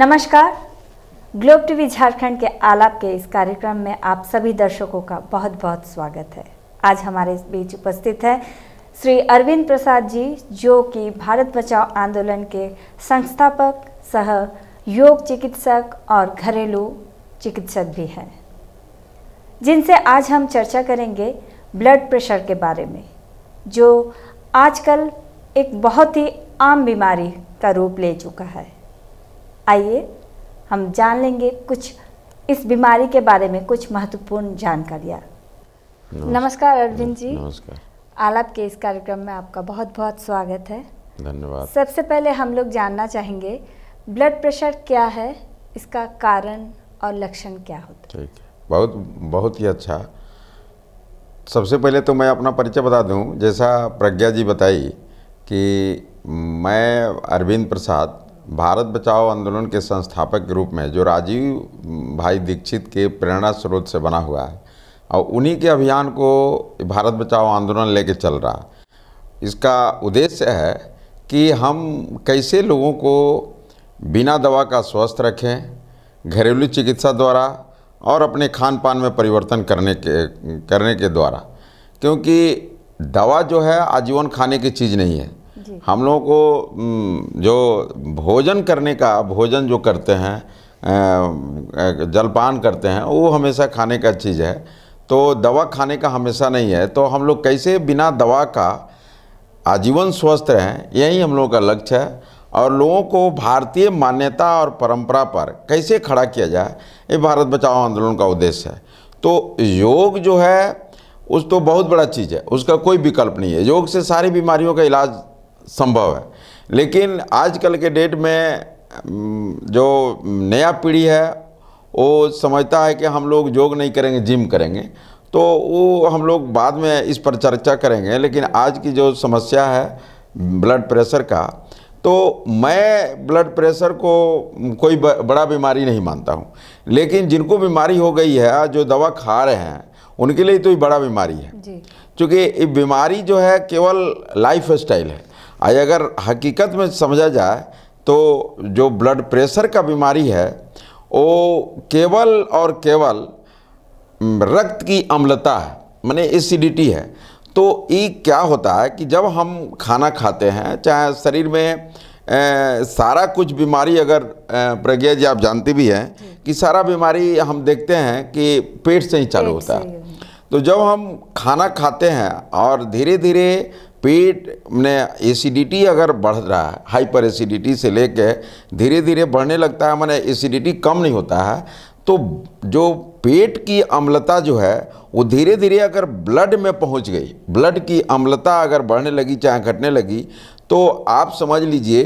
नमस्कार globe TV Jharkhand के आलाप के इस कार्यक्रम में आप सभी दर्शकों का बहुत बहुत स्वागत है आज हमारे बीच उपस्थित है श्री अरविंद प्रसाद जी जो कि भारत बचाओ आंदोलन के संस्थापक सह योग चिकित्सक और घरेलू चिकित्सक भी हैं जिनसे आज हम चर्चा करेंगे ब्लड प्रेशर के बारे में जो आजकल एक बहुत ही आम बीमारी का रूप ले चुका है आइए हम जान लेंगे कुछ इस बीमारी के बारे में कुछ महत्वपूर्ण जानकारियाँ नमस्कार अरविंद जी नमस्कार आलाप के इस कार्यक्रम में आपका बहुत बहुत स्वागत है धन्यवाद सबसे पहले हम लोग जानना चाहेंगे ब्लड प्रेशर क्या है इसका कारण और लक्षण क्या होता है ठीक है बहुत बहुत ही अच्छा सबसे पहले तो मैं अपना परिचय बता दूं जैसा प्रज्ञा जी बताई कि मैं अरविंद प्रसाद भारत बचाओ आंदोलन के संस्थापक के रूप में जो राजीव भाई दीक्षित के प्रेरणा स्रोत से बना हुआ है और उन्हीं के अभियान को भारत बचाओ आंदोलन लेके चल रहा इसका उद्देश्य है कि हम कैसे लोगों को बिना दवा का स्वस्थ रखें घरेलू चिकित्सा द्वारा और अपने खान पान में परिवर्तन करने के करने के द्वारा क्योंकि दवा जो है आजीवन खाने की चीज़ नहीं है हम लोगों को जो भोजन करने का भोजन जो करते हैं जलपान करते हैं वो हमेशा खाने का चीज़ है तो दवा खाने का हमेशा नहीं है तो हम लोग कैसे बिना दवा का आजीवन स्वस्थ रहें यही हम लोगों का लक्ष्य है और लोगों को भारतीय मान्यता और परंपरा पर कैसे खड़ा किया जाए ये भारत बचाओ आंदोलन का उद्देश्य है तो योग जो है उस तो बहुत बड़ा चीज़ है उसका कोई विकल्प नहीं है योग से सारी बीमारियों का इलाज संभव है लेकिन आजकल के डेट में जो नया पीढ़ी है वो समझता है कि हम लोग योग नहीं करेंगे जिम करेंगे तो वो हम लोग बाद में इस पर चर्चा करेंगे लेकिन आज की जो समस्या है ब्लड प्रेशर का तो मैं ब्लड प्रेशर को कोई बड़ा बीमारी नहीं मानता हूँ लेकिन जिनको बीमारी हो गई है जो दवा खा रहे हैं उनके लिए तो ये बड़ा बीमारी है क्योंकि ये बीमारी जो है केवल लाइफ स्टाइल है अगर हकीकत में समझा जाए तो जो ब्लड प्रेशर का बीमारी है वो केवल और केवल रक्त की अम्लता है मैंने एसिडिटी है तो ये क्या होता है कि जब हम खाना खाते हैं चाहे शरीर में ए, सारा कुछ बीमारी अगर प्रज्ञा जी आप जानती भी हैं कि सारा बीमारी हम देखते हैं कि पेट से ही चालू होता है तो जब हम खाना खाते हैं और धीरे धीरे पेट में एसिडिटी अगर बढ़ रहा है हाइपर एसिडिटी से लेके धीरे धीरे बढ़ने लगता है मैंने एसिडिटी कम नहीं होता है तो जो पेट की अम्लता जो है वो धीरे धीरे अगर ब्लड में पहुंच गई ब्लड की अम्लता अगर बढ़ने लगी चाहे घटने लगी तो आप समझ लीजिए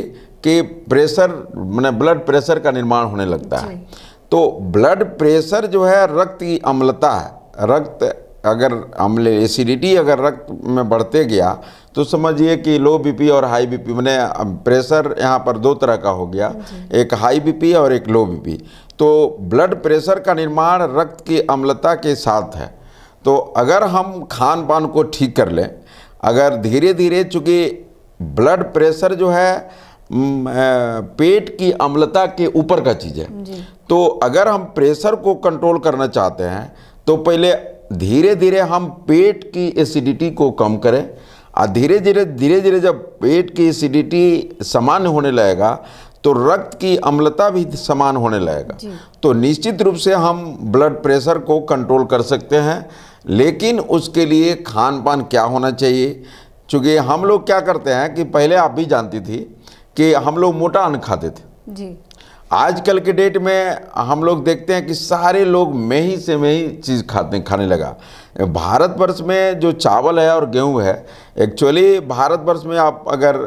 कि प्रेशर मैंने ब्लड प्रेशर का निर्माण होने लगता है तो ब्लड प्रेशर जो है रक्त की अम्लता है रक्त अगर अम्ल एसिडिटी अगर रक्त में बढ़ते गया तो समझिए कि लो बीपी और हाई बीपी मैंने प्रेशर यहाँ पर दो तरह का हो गया एक हाई बीपी और एक लो बीपी तो ब्लड प्रेशर का निर्माण रक्त की अम्लता के साथ है तो अगर हम खान पान को ठीक कर लें अगर धीरे धीरे चूँकि ब्लड प्रेशर जो है पेट की अम्लता के ऊपर का चीज़ है तो अगर हम प्रेशर को कंट्रोल करना चाहते हैं तो पहले धीरे धीरे हम पेट की एसिडिटी को कम करें और धीरे धीरे धीरे धीरे जब पेट की एसिडिटी समान होने लगेगा तो रक्त की अम्लता भी समान होने लगेगा तो निश्चित रूप से हम ब्लड प्रेशर को कंट्रोल कर सकते हैं लेकिन उसके लिए खान पान क्या होना चाहिए चूँकि हम लोग क्या करते हैं कि पहले आप भी जानती थी कि हम लोग मोटा अन्न खाते थे जी आजकल के डेट में हम लोग देखते हैं कि सारे लोग ही से ही चीज़ खाते खाने लगा भारतवर्ष में जो चावल है और गेहूँ है एक्चुअली भारतवर्ष में आप अगर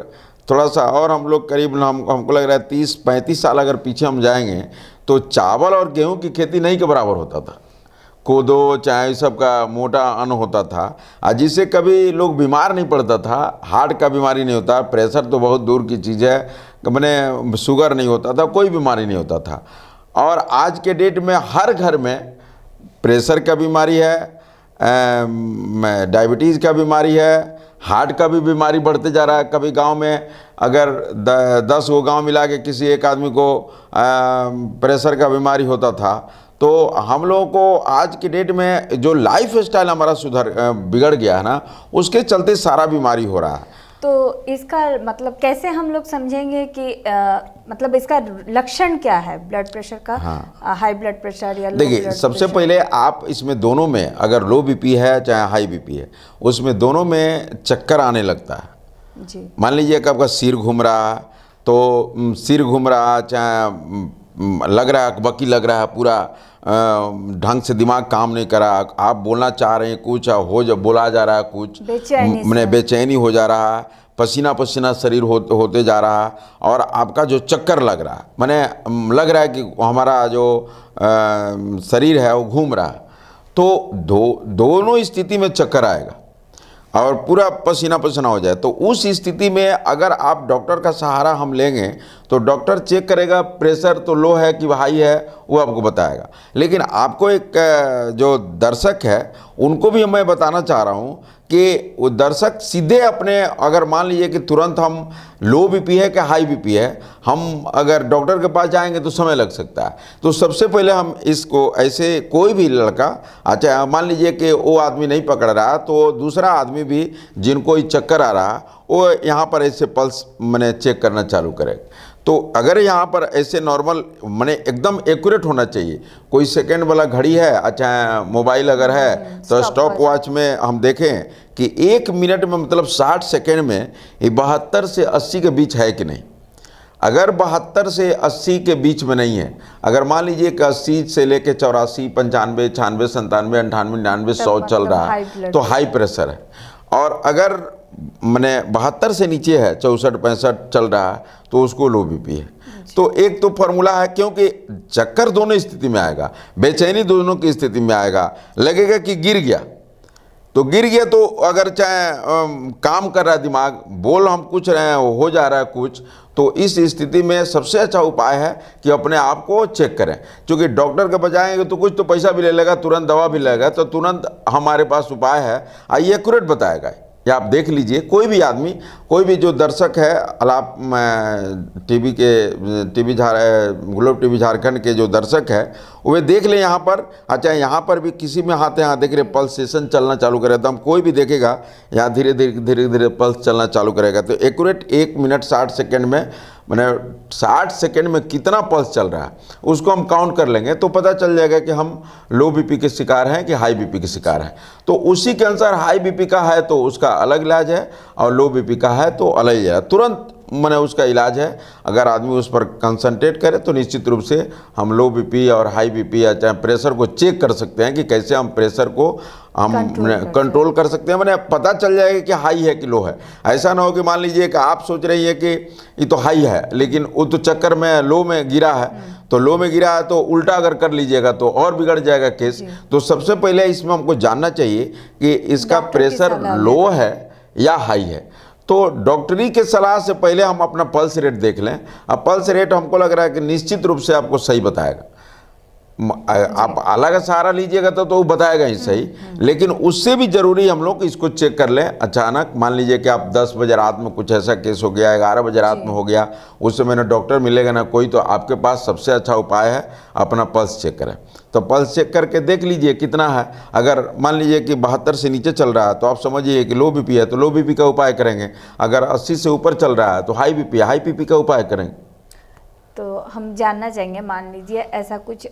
थोड़ा सा और हम लोग करीब हम हमको लग रहा है तीस पैंतीस साल अगर पीछे हम जाएंगे तो चावल और गेहूँ की खेती नहीं के बराबर होता था कोदो चाहे सब का मोटा अन्न होता था आज जिससे कभी लोग बीमार नहीं पड़ता था हार्ट का बीमारी नहीं होता प्रेशर तो बहुत दूर की चीज़ है मैंने शुगर नहीं होता था कोई बीमारी नहीं होता था और आज के डेट में हर घर में प्रेशर का बीमारी है डायबिटीज़ का बीमारी है हार्ट का भी बीमारी बढ़ते जा रहा है कभी गांव में अगर द, दस वो गांव मिला के किसी एक आदमी को प्रेशर का बीमारी होता था तो हम लोगों को आज के डेट में जो लाइफ स्टाइल हमारा सुधर बिगड़ गया है ना उसके चलते सारा बीमारी हो रहा है तो इसका मतलब कैसे हम लोग समझेंगे कि आ, मतलब इसका लक्षण क्या है ब्लड प्रेशर का हाँ। हाई ब्लड प्रेशर या देखिए सबसे पहले आप इसमें दोनों में अगर लो बीपी है चाहे हाई बीपी है उसमें दोनों में चक्कर आने लगता है जी मान लीजिए कि आपका सिर घूम रहा तो सिर घूम रहा चाहे लग रहा है बकी लग रहा है पूरा ढंग से दिमाग काम नहीं करा आप बोलना चाह रहे हैं कुछ हो जब बोला जा रहा है कुछ मैंने बेचैनी हो जा रहा पसीना पसीना शरीर हो, होते जा रहा और आपका जो चक्कर लग रहा मैंने लग रहा है कि हमारा जो आ, शरीर है वो घूम रहा तो दो दोनों स्थिति में चक्कर आएगा और पूरा पसीना पसीना हो जाए तो उस स्थिति में अगर आप डॉक्टर का सहारा हम लेंगे तो डॉक्टर चेक करेगा प्रेशर तो लो है कि हाई है वो आपको बताएगा लेकिन आपको एक जो दर्शक है उनको भी मैं बताना चाह रहा हूँ कि वो दर्शक सीधे अपने अगर मान लीजिए कि तुरंत हम लो बीपी है कि हाई बीपी है हम अगर डॉक्टर के पास जाएंगे तो समय लग सकता है तो सबसे पहले हम इसको ऐसे कोई भी लड़का अच्छा मान लीजिए कि वो आदमी नहीं पकड़ रहा तो दूसरा आदमी भी जिनको चक्कर आ रहा वो यहाँ पर ऐसे पल्स मैंने चेक करना चालू करेगा तो अगर यहाँ पर ऐसे नॉर्मल मैंने एकदम एक्यूरेट होना चाहिए कोई सेकेंड वाला घड़ी है अच्छा मोबाइल अगर है हम्म, तो स्टॉप वॉच में हम देखें कि एक मिनट में मतलब साठ सेकेंड में ये बहत्तर से अस्सी के बीच है कि नहीं अगर बहत्तर से अस्सी के बीच में नहीं है अगर मान लीजिए कि अस्सी से लेकर चौरासी पंचानवे छानवे संतानवे अंठानवे निन्यानवे सौ मतलब चल रहा है तो हाई प्रेशर है और अगर मैंने बहत्तर से नीचे है चौंसठ पैंसठ चल रहा है तो उसको लो बीपी है तो एक तो फॉर्मूला है क्योंकि चक्कर दोनों स्थिति में आएगा बेचैनी दोनों की स्थिति में आएगा लगेगा कि गिर गया तो गिर गया तो अगर चाहे काम कर रहा है दिमाग बोल हम कुछ रहे हैं हो जा रहा है कुछ तो इस स्थिति में सबसे अच्छा उपाय है कि अपने आप को चेक करें क्योंकि डॉक्टर के बजाएंगे तो कुछ तो पैसा भी ले लेगा तुरंत दवा भी लेगा तो तुरंत हमारे पास उपाय है आइए एक्यूरेट बताएगा या आप देख लीजिए कोई भी आदमी कोई भी जो दर्शक है अलाप टीवी के टीवी झार ग्लोब टीवी झारखंड के जो दर्शक है वे देख लें यहाँ पर अच्छा यहाँ पर भी किसी में हाथ यहाँ देख रहे पल्सेशन चलना चालू करेगा तो हम कोई भी देखेगा यहाँ धीरे धीरे धीरे धीरे पल्स चलना चालू करेगा तो एकूरेट एक मिनट साठ सेकेंड में मैंने साठ सेकेंड में कितना पल्स चल रहा है उसको हम काउंट कर लेंगे तो पता चल जाएगा कि हम लो बीपी के शिकार हैं कि हाई बीपी के शिकार हैं तो उसी के अनुसार हाई बीपी का है तो उसका अलग इलाज है और लो बीपी का है तो अलग इलाज तुरंत मैंने उसका इलाज है अगर आदमी उस पर कंसंट्रेट करे तो निश्चित रूप से हम लो बीपी और हाई बीपी या चाहे प्रेशर को चेक कर सकते हैं कि कैसे हम प्रेशर को हम कंट्रोल कर सकते हैं मैंने पता चल जाएगा कि हाई है कि लो है ऐसा ना हो कि मान लीजिए कि आप सोच रही है कि ये तो हाई है लेकिन वो तो चक्कर में लो में गिरा है हम्म। तो लो में गिरा है तो उल्टा अगर कर लीजिएगा तो और बिगड़ जाएगा केस तो सबसे पहले इसमें हमको जानना चाहिए कि इसका प्रेशर लो है या हाई है तो डॉक्टरी के सलाह से पहले हम अपना पल्स रेट देख लें अब पल्स रेट हमको लग रहा है कि निश्चित रूप से आपको सही बताएगा आप अलग सहारा लीजिएगा तो तो बताएगा ही सही लेकिन उससे भी ज़रूरी हम लोग इसको चेक कर लें अचानक मान लीजिए कि आप 10 बजे रात में कुछ ऐसा केस हो गया ग्यारह बजे रात में हो गया उस समय ना डॉक्टर मिलेगा ना कोई तो आपके पास सबसे अच्छा उपाय है अपना पल्स चेक करें तो पल्स चेक करके देख लीजिए कितना है अगर मान लीजिए कि बहत्तर से नीचे चल रहा है तो आप समझिए कि लो बी है तो लो बी का उपाय करेंगे अगर अस्सी से ऊपर चल रहा है तो हाई बी हाई पी का उपाय करेंगे तो हम जानना चाहेंगे मान लीजिए ऐसा कुछ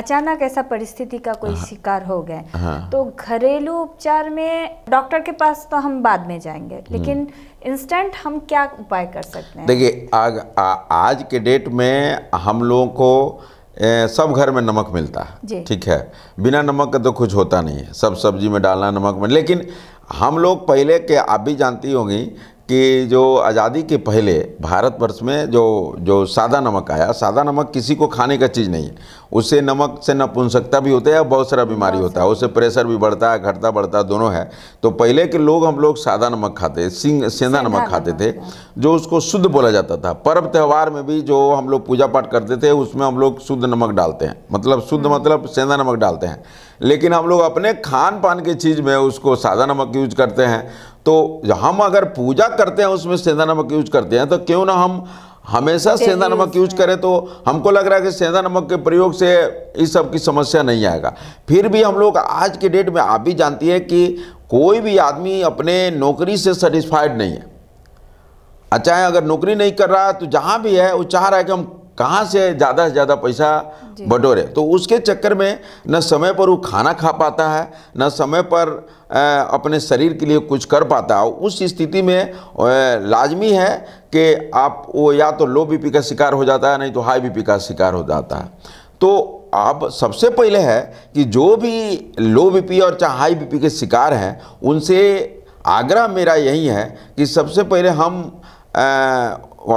अचानक ऐसा परिस्थिति का कोई हाँ। शिकार हो गए हाँ। तो घरेलू उपचार में डॉक्टर के पास तो हम बाद में जाएंगे हम्म। लेकिन इंस्टेंट हम क्या उपाय कर सकते हैं देखिए आज के डेट में हम लोगों को ए, सब घर में नमक मिलता है ठीक है बिना नमक का तो कुछ होता नहीं है सब सब्जी में डालना नमक में लेकिन हम लोग पहले के आप भी जानती होंगी कि जो आज़ादी के पहले भारतवर्ष में जो जो सादा नमक आया सादा नमक किसी को खाने का चीज़ नहीं है उससे नमक से नपुंसकता भी होता है या बहुत सारा बीमारी होता है उससे प्रेशर भी बढ़ता है घटता बढ़ता दोनों है तो पहले के लोग हम लोग सादा नमक खाते सिंग सेंधा नमक खाते थे जो उसको शुद्ध बोला जाता था पर्व त्यौहार में भी जो हम लोग पूजा पाठ करते थे उसमें हम लोग शुद्ध नमक डालते हैं मतलब शुद्ध हम्म। मतलब सेंधा नमक डालते हैं लेकिन हम लोग अपने खान पान की चीज़ में उसको सादा नमक यूज करते हैं तो हम अगर पूजा करते हैं उसमें सेंधा नमक यूज करते हैं तो क्यों ना हम हमेशा सेंधा नमक यूज करें तो हमको लग रहा है कि सेंधा नमक के प्रयोग से इस सब की समस्या नहीं आएगा फिर भी हम लोग आज के डेट में आप भी जानती है कि कोई भी आदमी अपने नौकरी से सेटिस्फाइड नहीं है है अच्छा, अगर नौकरी नहीं कर रहा है तो जहाँ भी है वो चाह रहा है कि हम कहाँ से ज़्यादा से ज़्यादा पैसा बटोरे तो उसके चक्कर में न समय पर वो खाना खा पाता है न समय पर अपने शरीर के लिए कुछ कर पाता है उस स्थिति में लाजमी है कि आप वो या तो लो बीपी का शिकार हो जाता है नहीं तो हाई बीपी का शिकार हो जाता है तो आप सबसे पहले है कि जो भी लो बीपी और चाहे हाई बीपी के शिकार हैं उनसे आग्रह मेरा यही है कि सबसे पहले हम आ,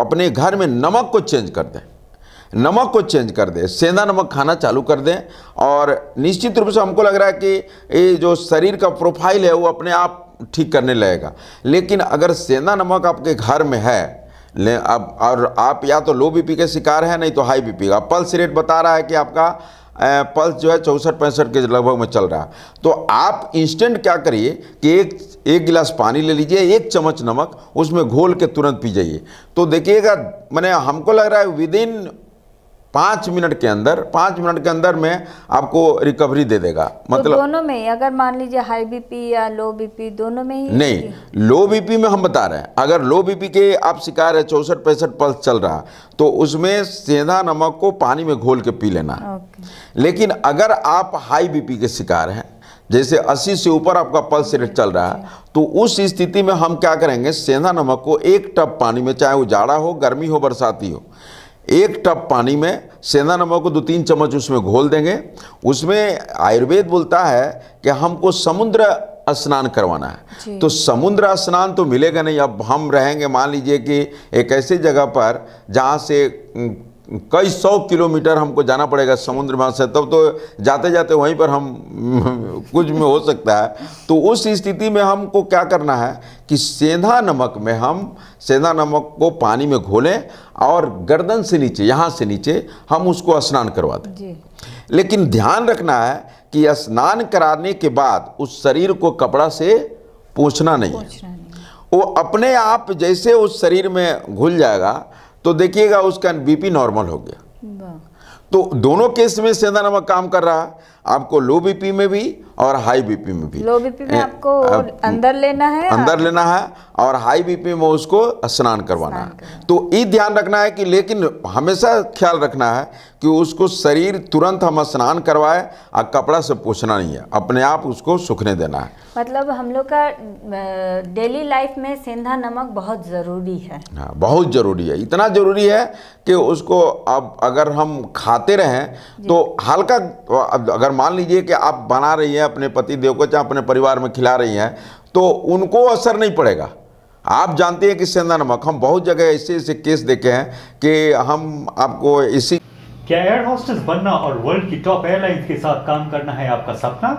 अपने घर में नमक को चेंज कर दें नमक को चेंज कर दें सेंधा नमक खाना चालू कर दें और निश्चित रूप से हमको लग रहा है कि ये जो शरीर का प्रोफाइल है वो अपने आप ठीक करने लगेगा लेकिन अगर सेंधा नमक आपके घर में है ले अब और आप या तो लो बीपी के शिकार हैं नहीं तो हाई बीपी का पल्स रेट बता रहा है कि आपका पल्स जो है चौंसठ पैंसठ के लगभग में चल रहा है तो आप इंस्टेंट क्या करिए कि एक एक गिलास पानी ले लीजिए एक चम्मच नमक उसमें घोल के तुरंत पी जाइए तो देखिएगा मैंने हमको लग रहा है विद इन पाँच मिनट के अंदर पाँच मिनट के अंदर में आपको रिकवरी दे देगा तो मतलब तो दोनों में अगर मान लीजिए हाई बीपी या लो बीपी दोनों में ही नहीं लो बीपी में हम बता रहे हैं अगर लो बीपी के आप शिकार है चौंसठ पैंसठ पल्स चल रहा तो उसमें सेंधा नमक को पानी में घोल के पी लेना लेकिन अगर आप हाई बी के शिकार हैं जैसे 80 से ऊपर आपका पल्स रेट चल रहा है अच्छा। तो उस स्थिति में हम क्या करेंगे सेंधा नमक को एक टप पानी में चाहे वो जाड़ा हो गर्मी हो बरसाती हो एक टप पानी में सेंधा नमक को दो तीन चम्मच उसमें घोल देंगे उसमें आयुर्वेद बोलता है कि हमको समुद्र स्नान करवाना है तो समुद्र स्नान तो मिलेगा नहीं अब हम रहेंगे मान लीजिए कि एक ऐसी जगह पर जहाँ से कई सौ किलोमीटर हमको जाना पड़ेगा समुद्र मार्ग से तब तो जाते जाते वहीं पर हम कुछ में हो सकता है तो उस स्थिति में हमको क्या करना है कि सेंधा नमक में हम सेंधा नमक को पानी में घोलें और गर्दन से नीचे यहाँ से नीचे हम उसको स्नान करवा दें लेकिन ध्यान रखना है कि स्नान कराने के बाद उस शरीर को कपड़ा से पूछना नहीं, नहीं वो अपने आप जैसे उस शरीर में घुल जाएगा तो देखिएगा उसका बीपी नॉर्मल हो गया तो दोनों केस में सेंधा नमक काम कर रहा आपको लो बीपी में भी और हाई बीपी में भी लो बीपी में आपको अंदर लेना है अंदर लेना है और हाई बीपी में उसको स्नान करवाना है तो ये ध्यान रखना है कि लेकिन हमेशा ख्याल रखना है कि उसको शरीर तुरंत हम स्नान करवाए और कपड़ा से पोछना नहीं है अपने आप उसको सूखने देना है मतलब हम लोग का डेली लाइफ में सेंधा नमक बहुत ज़रूरी है हाँ बहुत ज़रूरी है इतना ज़रूरी है कि उसको अब अगर हम खाते रहें तो हल्का अगर मान लीजिए कि आप बना रही हैं अपने पति देव को चाहे अपने परिवार में खिला रही हैं तो उनको असर नहीं पड़ेगा आप जानते हैं कि सेंधा नमक हम बहुत जगह ऐसे ऐसे केस देखे हैं कि हम आपको इसी क्या एयर होस्टेस बनना और वर्ल्ड की टॉप एयरलाइंस के साथ काम करना है आपका सपना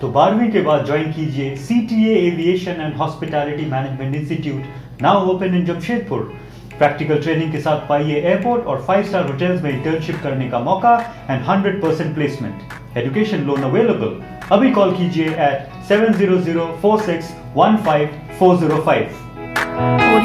तो बारहवीं के बाद ज्वाइन कीजिए C T aviation and hospitality management institute now open in Jamshedpur practical training के साथ पाइए एयरपोर्ट और फाइव स्टार होटल्स में इंटर्नशिप करने का मौका and hundred percent placement education loan available अभी कॉल कीजिए एट सेवन जीरो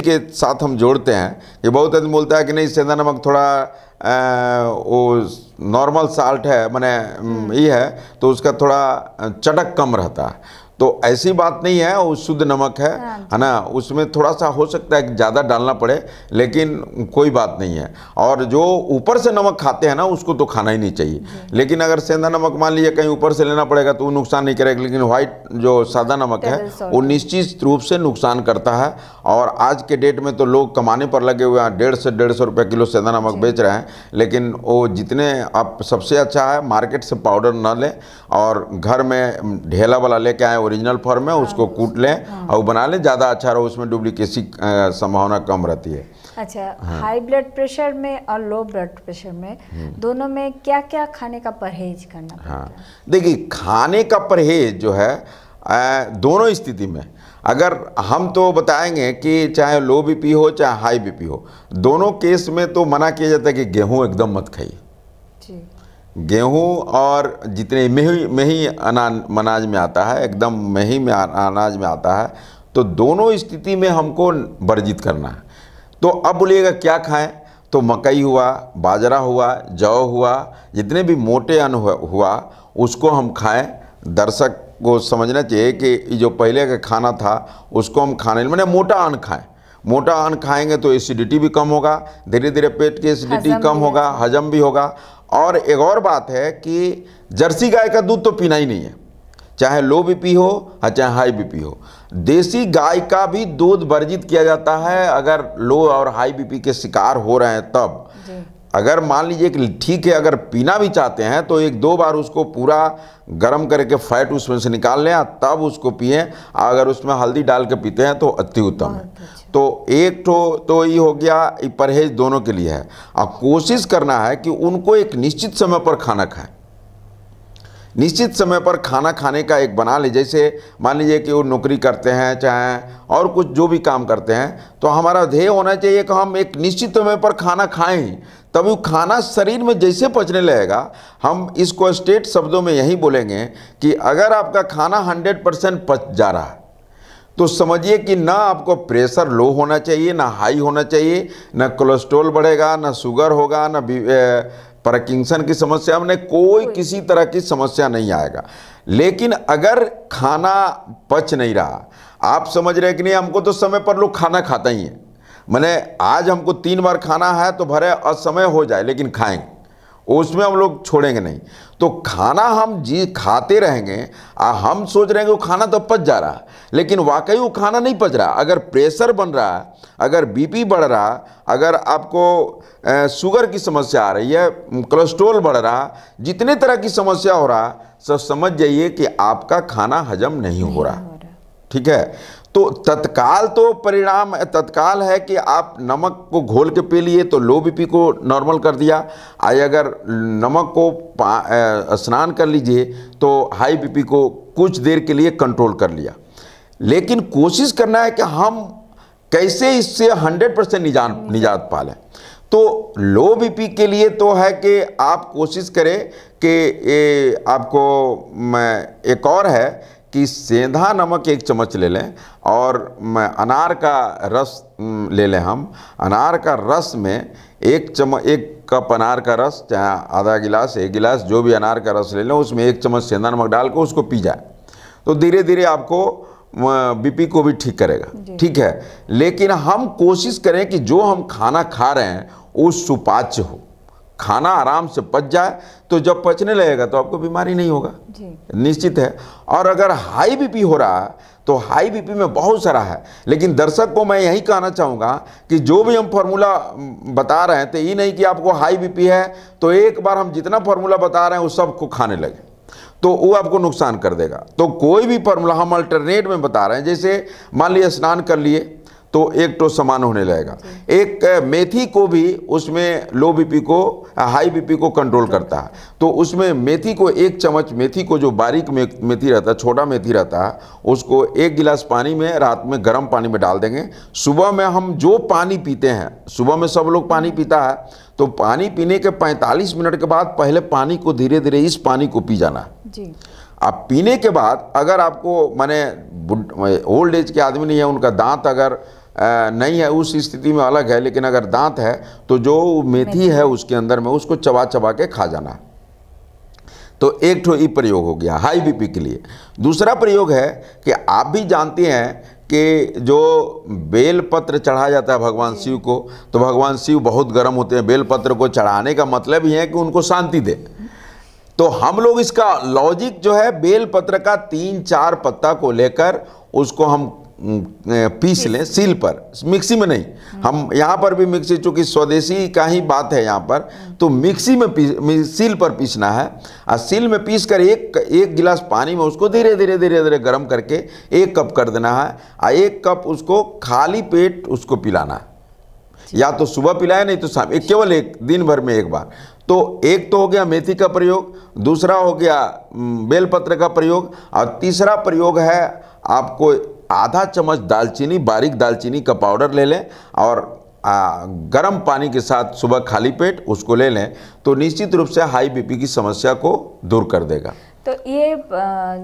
के साथ हम जोड़ते हैं ये बहुत आदमी बोलता है कि नहीं सेंधा नमक थोड़ा आ, वो नॉर्मल साल्ट है मैंने ये है तो उसका थोड़ा चटक कम रहता है तो ऐसी बात नहीं है वो शुद्ध नमक है हाँ। है ना उसमें थोड़ा सा हो सकता है कि ज़्यादा डालना पड़े लेकिन कोई बात नहीं है और जो ऊपर से नमक खाते हैं ना उसको तो खाना ही नहीं चाहिए लेकिन अगर सेंधा नमक मान लीजिए कहीं ऊपर से लेना पड़ेगा तो वो नुकसान नहीं करेगा लेकिन व्हाइट जो सादा नमक है वो निश्चित रूप से नुकसान करता है और आज के डेट में तो लोग कमाने पर लगे हुए हैं डेढ़ से डेढ़ सौ रुपये किलो सेंधा नमक बेच रहे हैं लेकिन वो जितने आप सबसे अच्छा है मार्केट से पाउडर ना लें और घर में ढेला वाला लेके आए ओरिजिनल फॉर्म है उसको हाँ, कूट लें हाँ। और बना लें ज़्यादा अच्छा रहो उसमें डुप्लीकेसी संभावना कम रहती है अच्छा हाँ। हाई ब्लड प्रेशर में और लो ब्लड प्रेशर में हम्म। दोनों में क्या क्या खाने का परहेज करना हाँ देखिए खाने का परहेज जो है दोनों स्थिति में अगर हम तो बताएंगे कि चाहे लो बीपी हो चाहे हाई बीपी हो दोनों केस में तो मना किया जाता है कि गेहूं एकदम मत खाइए गेहूँ और जितने मेही मेही अनाज अनाज में आता है एकदम मेही में अनाज में आता है तो दोनों स्थिति में हमको वर्जित करना है तो अब बोलिएगा क्या खाएं तो मकई हुआ बाजरा हुआ जौ हुआ जितने भी मोटे अन्न हुआ उसको हम खाएं दर्शक को समझना चाहिए कि जो पहले का खाना था उसको हम खाने मैंने मोटा अन्न खाएं मोटा अन्न खाएंगे तो एसिडिटी भी कम होगा धीरे धीरे पेट की एसिडिटी कम होगा हजम भी होगा और एक और बात है कि जर्सी गाय का दूध तो पीना ही नहीं है चाहे लो बीपी हो या हाँ, चाहे हाई बीपी हो देसी गाय का भी दूध वर्जित किया जाता है अगर लो और हाई बीपी के शिकार हो रहे हैं तब अगर मान लीजिए कि ठीक है अगर पीना भी चाहते हैं तो एक दो बार उसको पूरा गर्म करके फैट उसमें से निकाल लें तब उसको पिए अगर उसमें हल्दी डाल के पीते हैं तो अति उत्तम है तो एक तो तो ये हो गया परहेज दोनों के लिए है अब कोशिश करना है कि उनको एक निश्चित समय पर खाना खाए निश्चित समय पर खाना खाने का एक बना ले जैसे मान लीजिए कि वो नौकरी करते हैं चाहे और कुछ जो भी काम करते हैं तो हमारा ध्येय होना चाहिए कि हम एक निश्चित समय पर खाना खाएं ही तभी खाना शरीर में जैसे पचने लगेगा हम इसको स्टेट शब्दों में यही बोलेंगे कि अगर आपका खाना 100 परसेंट पच जा रहा है तो समझिए कि ना आपको प्रेशर लो होना चाहिए ना हाई होना चाहिए ना कोलेस्ट्रोल बढ़ेगा ना शुगर होगा ना परकिंसन की समस्या हमने कोई किसी तरह की समस्या नहीं आएगा लेकिन अगर खाना पच नहीं रहा आप समझ रहे कि नहीं हमको तो समय पर लोग खाना खाते ही हैं मैंने आज हमको तीन बार खाना है तो भरे असमय हो जाए लेकिन खाएंगे उसमें हम लोग छोड़ेंगे नहीं तो खाना हम जी खाते रहेंगे आ हम सोच रहे हैं कि वो खाना तो पच जा रहा लेकिन वाकई वो खाना नहीं पच रहा अगर प्रेशर बन रहा अगर बीपी बढ़ रहा अगर आपको शुगर की समस्या आ रही है कोलेस्ट्रोल बढ़ रहा जितने तरह की समस्या हो रहा सब समझ जाइए कि आपका खाना हजम नहीं हो रहा ठीक है तो तत्काल तो परिणाम तत्काल है कि आप नमक को घोल के पी लिए तो लो बीपी को नॉर्मल कर दिया आए अगर नमक को स्नान कर लीजिए तो हाई बीपी को कुछ देर के लिए कंट्रोल कर लिया लेकिन कोशिश करना है कि हम कैसे इससे 100 परसेंट निजात निजात पा लें तो लो बीपी के लिए तो है कि आप कोशिश करें कि ये आपको एक और है कि सेंधा नमक एक चम्मच ले लें और अनार का रस ले लें हम अनार का रस में एक चम्मच एक कप अनार का रस चाहे आधा गिलास एक गिलास जो भी अनार का रस ले लें उसमें एक चम्मच सेंधा नमक डाल के उसको पी जाए तो धीरे धीरे आपको बीपी को भी ठीक करेगा ठीक है लेकिन हम कोशिश करें कि जो हम खाना खा रहे हैं वो सुपाच्य हो खाना आराम से पच जाए तो जब पचने लगेगा तो आपको बीमारी नहीं होगा निश्चित है और अगर हाई बीपी हो रहा है तो हाई बीपी में बहुत सारा है लेकिन दर्शक को मैं यही कहना चाहूँगा कि जो भी हम फार्मूला बता रहे हैं तो ये नहीं कि आपको हाई बीपी है तो एक बार हम जितना फार्मूला बता रहे हैं उस सबको खाने लगे तो वो आपको नुकसान कर देगा तो कोई भी फार्मूला हम अल्टरनेट में बता रहे हैं जैसे मान लीजिए स्नान कर लिए तो एक तो समान होने लगेगा एक मेथी को भी उसमें लो बीपी को हाई बीपी को कंट्रोल करता है तो उसमें मेथी को एक चम्मच मेथी को जो बारीक मेथी रहता है छोटा मेथी रहता है उसको एक गिलास पानी में रात में गर्म पानी में डाल देंगे सुबह में हम जो पानी पीते हैं सुबह में सब लोग पानी पीता है तो पानी पीने के पैंतालीस मिनट के बाद पहले पानी को धीरे धीरे इस पानी को पी जाना जी आप पीने के बाद अगर आपको मैंने ओल्ड एज के आदमी नहीं है उनका दांत अगर नहीं है उस स्थिति में अलग है लेकिन अगर दांत है तो जो मेथी है उसके अंदर में उसको चबा चबा के खा जाना है तो एक ठो ई प्रयोग हो गया हाई बीपी के लिए दूसरा प्रयोग है कि आप भी जानते हैं कि जो बेलपत्र चढ़ा जाता है भगवान शिव को तो भगवान शिव बहुत गर्म होते हैं बेलपत्र को चढ़ाने का मतलब ही है कि उनको शांति दे तो हम लोग इसका लॉजिक जो है बेलपत्र का तीन चार पत्ता को लेकर उसको हम पीस लें सील पर मिक्सी में नहीं हाँ। हम यहाँ पर भी मिक्सी चूँकि स्वदेशी का ही बात है यहाँ पर हाँ। तो मिक्सी में पीस सील पर पीसना है और सील में पीस कर एक एक गिलास पानी में उसको धीरे धीरे धीरे धीरे गर्म करके एक कप कर देना है और एक कप उसको खाली पेट उसको पिलाना है या तो सुबह पिलाया नहीं तो शाम केवल एक दिन भर में एक बार तो एक तो हो गया मेथी का प्रयोग दूसरा हो गया बेलपत्र का प्रयोग और तीसरा प्रयोग है आपको आधा चम्मच दालचीनी बारीक दालचीनी का पाउडर ले लें और गर्म पानी के साथ सुबह खाली पेट उसको ले लें तो निश्चित रूप से हाई बीपी की समस्या को दूर कर देगा तो ये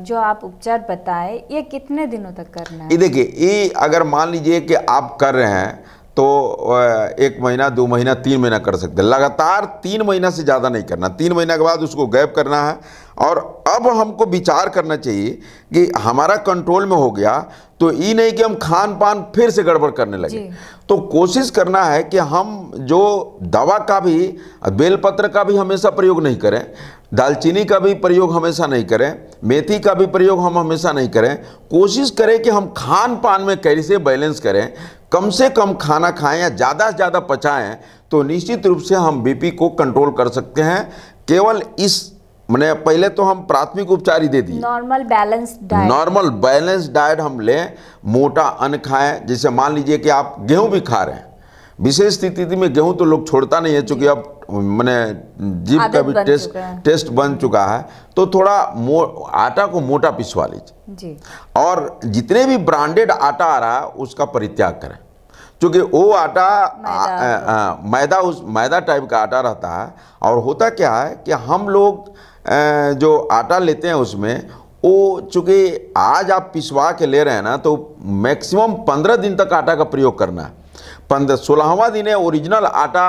जो आप उपचार बताए ये कितने दिनों तक करना है ये देखिए ये अगर मान लीजिए कि आप कर रहे हैं तो एक महीना दो महीना तीन महीना कर सकते हैं लगातार तीन महीना से ज़्यादा नहीं करना तीन महीना के बाद उसको गैप करना है और अब हमको विचार करना चाहिए कि हमारा कंट्रोल में हो गया तो ये नहीं कि हम खान पान फिर से गड़बड़ करने लगे तो कोशिश करना है कि हम जो दवा का भी बेलपत्र का भी हमेशा प्रयोग नहीं करें दालचीनी का भी प्रयोग हमेशा नहीं करें मेथी का भी प्रयोग हम हमेशा नहीं करें कोशिश करें कि हम खान पान में कैसे बैलेंस करें कम से कम खाना खाएं या ज़्यादा से ज़्यादा पचाएं तो निश्चित रूप से हम बीपी को कंट्रोल कर सकते हैं केवल इस मैंने पहले तो हम प्राथमिक उपचार ही दे दिए normal balance diet normal balance diet हम लें मोटा अन्न खाएं जैसे मान लीजिए कि आप गेहूं भी खा रहे हैं विशेष स्थिति में गेहूं तो लोग छोड़ता नहीं है चूंकि अब मैंने जीप का भी टेस्ट टेस्ट बन चुका है तो थोड़ा मो आटा को मोटा पिसवा लीजिए और जितने भी ब्रांडेड आटा आ रहा है उसका परित्याग करें क्योंकि वो आटा मैदा, उस मैदा टाइप का आटा रहता है और होता क्या है कि हम लोग जो आटा लेते हैं उसमें वो चूँकि आज आप पिसवा के ले रहे हैं ना तो मैक्सिमम पंद्रह दिन तक आटा का प्रयोग करना है पंद्रह सोलहवा दिन है ओरिजिनल आटा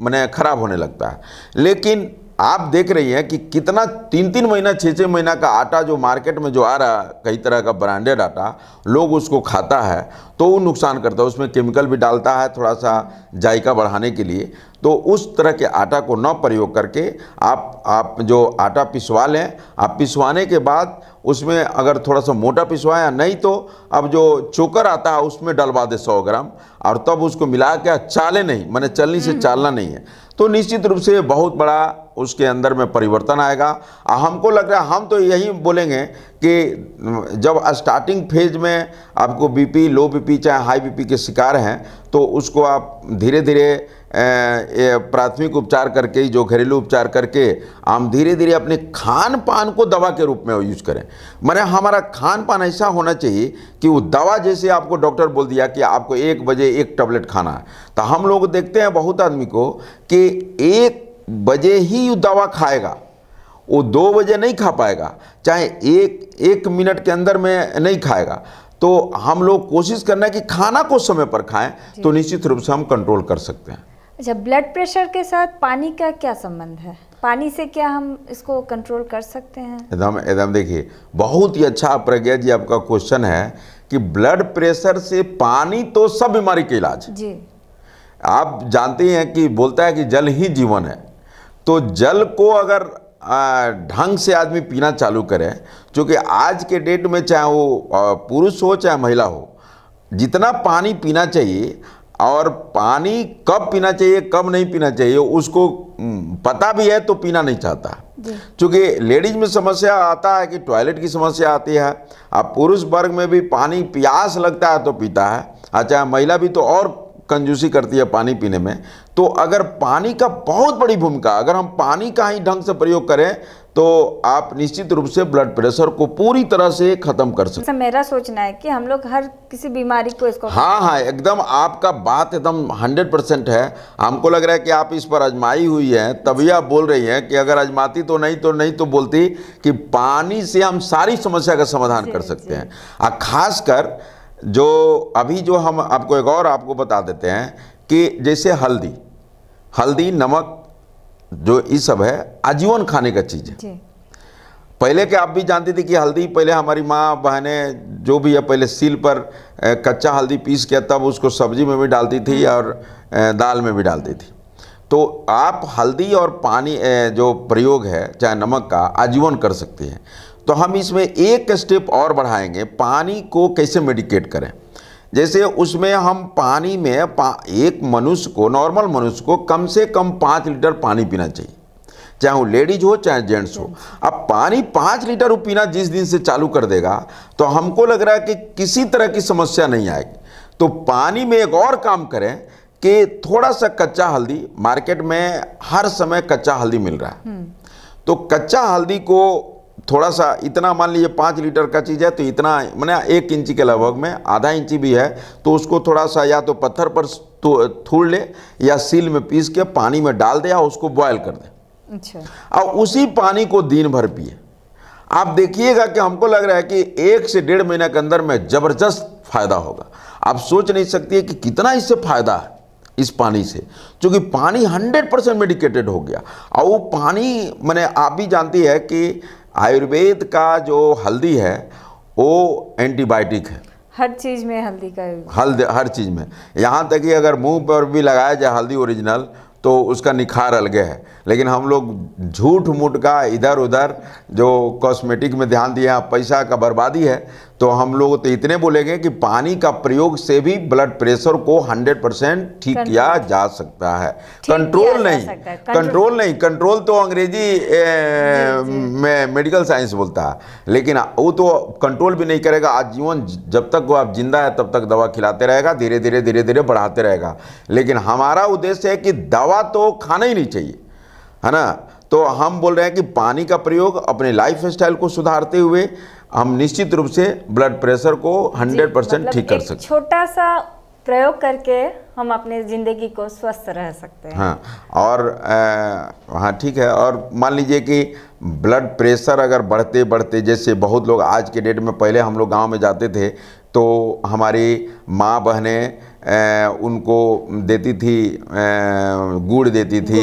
मैंने खराब होने लगता है लेकिन आप देख रही हैं कि कितना तीन तीन महीना छः छः महीना का आटा जो मार्केट में जो आ रहा है कई तरह का ब्रांडेड आटा लोग उसको खाता है तो वो नुकसान करता है उसमें केमिकल भी डालता है थोड़ा सा जायका बढ़ाने के लिए तो उस तरह के आटा को न प्रयोग करके आप आप जो आटा पिसवा लें आप पिसवाने के बाद उसमें अगर थोड़ा सा मोटा पिसवाया नहीं तो अब जो चोकर आता है उसमें डलवा दे सौ ग्राम और तब उसको मिला के चाले नहीं मैंने चलनी से हम्म। चालना नहीं है तो निश्चित रूप से बहुत बड़ा उसके अंदर में परिवर्तन आएगा हमको लग रहा है हम तो यही बोलेंगे कि जब स्टार्टिंग फेज में आपको बीपी लो बीपी चाहे हाई बीपी के शिकार हैं तो उसको आप धीरे धीरे प्राथमिक उपचार करके जो घरेलू उपचार करके हम धीरे धीरे अपने खान पान को दवा के रूप में यूज करें मैंने हमारा खान पान ऐसा होना चाहिए कि वो दवा जैसे आपको डॉक्टर बोल दिया कि आपको एक बजे एक टैबलेट खाना है तो हम लोग देखते हैं बहुत आदमी को कि एक बजे ही दवा खाएगा वो दो बजे नहीं खा पाएगा चाहे एक एक मिनट के अंदर में नहीं खाएगा तो हम लोग कोशिश करना है कि खाना को समय पर खाएं तो निश्चित रूप से हम कंट्रोल कर सकते हैं अच्छा ब्लड प्रेशर के साथ पानी का क्या संबंध है पानी से क्या हम इसको कंट्रोल कर सकते हैं एकदम एकदम देखिए बहुत ही अच्छा प्रज्ञा जी आपका क्वेश्चन है कि ब्लड प्रेशर से पानी तो सब बीमारी का इलाज जी आप जानते हैं कि बोलता है कि जल ही जीवन है तो जल को अगर ढंग से आदमी पीना चालू करे क्योंकि आज के डेट में चाहे वो पुरुष हो चाहे महिला हो जितना पानी पीना चाहिए और पानी कब पीना चाहिए कब नहीं पीना चाहिए उसको पता भी है तो पीना नहीं चाहता क्योंकि लेडीज में समस्या आता है कि टॉयलेट की समस्या आती है अब पुरुष वर्ग में भी पानी प्यास लगता है तो पीता है अच्छा महिला भी तो और कंजूसी करती है पानी पीने में तो अगर पानी का बहुत बड़ी भूमिका अगर हम पानी का ही ढंग से प्रयोग करें तो आप निश्चित रूप से ब्लड प्रेशर को पूरी तरह से खत्म कर सकते मेरा सोचना है कि हम लोग हर किसी बीमारी को इसको हाँ हाँ एकदम आपका बात एकदम हंड्रेड परसेंट है हमको लग रहा है कि आप इस पर आजमाई हुई है तभी आप बोल रही हैं कि अगर आजमाती तो नहीं तो नहीं तो बोलती कि पानी से हम सारी समस्या का समाधान कर सकते हैं और खासकर जो अभी जो हम आपको एक और आपको बता देते हैं कि जैसे हल्दी हल्दी नमक जो ये सब है आजीवन खाने का चीज़ है पहले के आप भी जानती थी कि हल्दी पहले हमारी माँ बहनें जो भी है पहले सील पर कच्चा हल्दी पीस के तब उसको सब्जी में भी डालती थी और दाल में भी डालती थी तो आप हल्दी और पानी जो प्रयोग है चाहे नमक का आजीवन कर सकते हैं तो हम इसमें एक स्टेप और बढ़ाएंगे पानी को कैसे मेडिकेट करें जैसे उसमें हम पानी में पा, एक मनुष्य को नॉर्मल मनुष्य को कम से कम पाँच लीटर पानी पीना चाहिए चाहे वो लेडीज हो चाहे जेंट्स हो अब पानी पाँच लीटर वो पीना जिस दिन से चालू कर देगा तो हमको लग रहा है कि किसी तरह की समस्या नहीं आएगी तो पानी में एक और काम करें कि थोड़ा सा कच्चा हल्दी मार्केट में हर समय कच्चा हल्दी मिल रहा है हम्म। तो कच्चा हल्दी को थोड़ा सा इतना मान लीजिए पाँच लीटर का चीज़ है तो इतना मैंने एक इंची के लगभग में आधा इंची भी है तो उसको थोड़ा सा या तो पत्थर पर तो, थूड़ ले या सील में पीस के पानी में डाल दे या उसको बॉयल कर दे अच्छा और उसी पानी को दिन भर पिए आप देखिएगा कि हमको लग रहा है कि एक से डेढ़ महीने के अंदर में ज़बरदस्त फायदा होगा आप सोच नहीं सकती कि कितना इससे फायदा है इस पानी से क्योंकि पानी 100 परसेंट मेडिकेटेड हो गया और वो पानी मैंने आप भी जानती है कि आयुर्वेद का जो हल्दी है वो एंटीबायोटिक है हर चीज़ में हल्दी का हल्दी हर चीज़ में यहाँ तक कि अगर मुंह पर भी लगाया जाए हल्दी ओरिजिनल तो उसका निखार अलग है लेकिन हम लोग झूठ मूठ का इधर उधर जो कॉस्मेटिक में ध्यान दिया पैसा का बर्बादी है तो हम लोग तो इतने बोलेंगे कि पानी का प्रयोग से भी ब्लड प्रेशर को 100 परसेंट ठीक किया जा सकता है कंट्रोल नहीं कंट्रोल नहीं कंट्रोल तो अंग्रेजी में मेडिकल साइंस बोलता है लेकिन वो तो कंट्रोल भी नहीं करेगा आज जीवन जब तक वो आप जिंदा है तब तक दवा खिलाते रहेगा धीरे धीरे धीरे धीरे बढ़ाते रहेगा लेकिन हमारा उद्देश्य है कि दवा तो खाना ही नहीं चाहिए है ना तो हम बोल रहे हैं कि पानी का प्रयोग अपने लाइफ स्टाइल को सुधारते हुए हम निश्चित रूप से ब्लड प्रेशर को 100 परसेंट मतलब ठीक कर सकते छोटा सा प्रयोग करके हम अपने ज़िंदगी को स्वस्थ रह सकते हैं हाँ और आ, हाँ ठीक है और मान लीजिए कि ब्लड प्रेशर अगर बढ़ते बढ़ते जैसे बहुत लोग आज के डेट में पहले हम लोग गांव में जाते थे तो हमारी माँ बहनें उनको देती थी गुड़ देती थी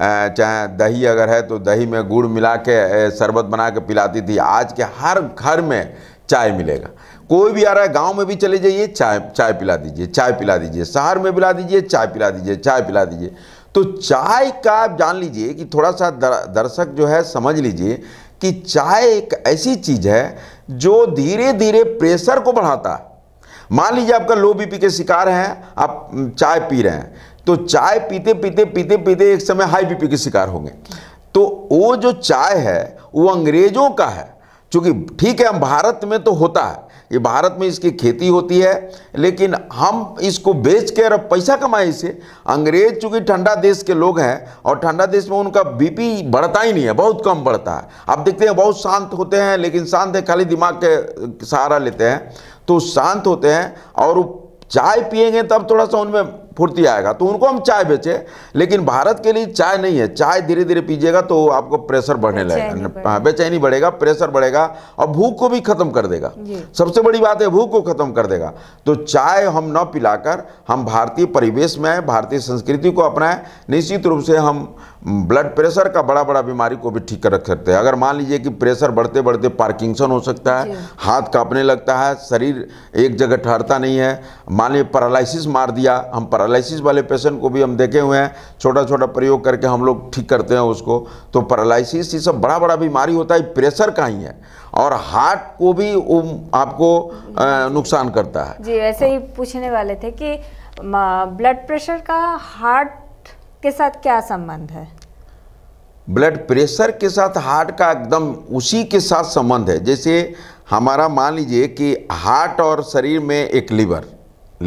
चाहे दही अगर है तो दही में गुड़ मिला के शरबत बना के पिलाती थी आज के हर घर में चाय मिलेगा कोई भी आ रहा है गांव में भी चले जाइए चाय चाय पिला दीजिए चाय पिला दीजिए शहर में पिला दीजिए चाय पिला दीजिए चाय पिला दीजिए तो चाय का आप जान लीजिए कि थोड़ा सा दर्शक जो है समझ लीजिए कि चाय एक ऐसी चीज़ है जो धीरे धीरे प्रेशर को बढ़ाता है मान लीजिए आपका लो बीपी के शिकार हैं आप चाय पी रहे हैं तो चाय पीते पीते पीते पीते एक समय हाई बीपी के शिकार होंगे तो वो जो चाय है वो अंग्रेजों का है चूँकि ठीक है हम भारत में तो होता है ये भारत में इसकी खेती होती है लेकिन हम इसको बेच कर अब पैसा कमाए इसे अंग्रेज चूँकि ठंडा देश के लोग हैं और ठंडा देश में उनका बीपी बढ़ता ही नहीं है बहुत कम बढ़ता है आप देखते हैं बहुत शांत होते हैं लेकिन शांत है खाली दिमाग के सहारा लेते हैं तो शांत होते हैं और चाय पिएंगे तब थोड़ा सा उनमें फुर्ती आएगा तो उनको हम चाय बेचें लेकिन भारत के लिए चाय नहीं है चाय धीरे धीरे पीजिएगा तो आपको प्रेशर बढ़ने लगेगा हाँ बेचैनी बढ़ेगा प्रेशर बढ़ेगा और भूख को भी खत्म कर देगा सबसे बड़ी बात है भूख को खत्म कर देगा तो चाय हम न पिलाकर हम भारतीय परिवेश में भारतीय संस्कृति को अपनाएं निश्चित रूप से हम ब्लड प्रेशर का बड़ा बड़ा बीमारी को भी ठीक कर रख सकते हैं अगर मान लीजिए कि प्रेशर बढ़ते बढ़ते पार्किंसन हो सकता है हाथ कांपने लगता है शरीर एक जगह ठहरता नहीं है मान लीजिए पैरालिसिस मार दिया हम पैरालिस पैरालिसिस वाले पेशेंट को भी हम देखे हुए हैं छोटा छोटा प्रयोग करके हम लोग ठीक करते हैं उसको तो पैरालिसिस ये सब बड़ा बड़ा बीमारी होता है प्रेशर का ही है और हार्ट को भी वो आपको नुकसान करता है जी ऐसे ही पूछने वाले थे कि ब्लड प्रेशर का हार्ट के साथ क्या संबंध है ब्लड प्रेशर के साथ हार्ट का एकदम उसी के साथ संबंध है जैसे हमारा मान लीजिए कि हार्ट और शरीर में एक लीवर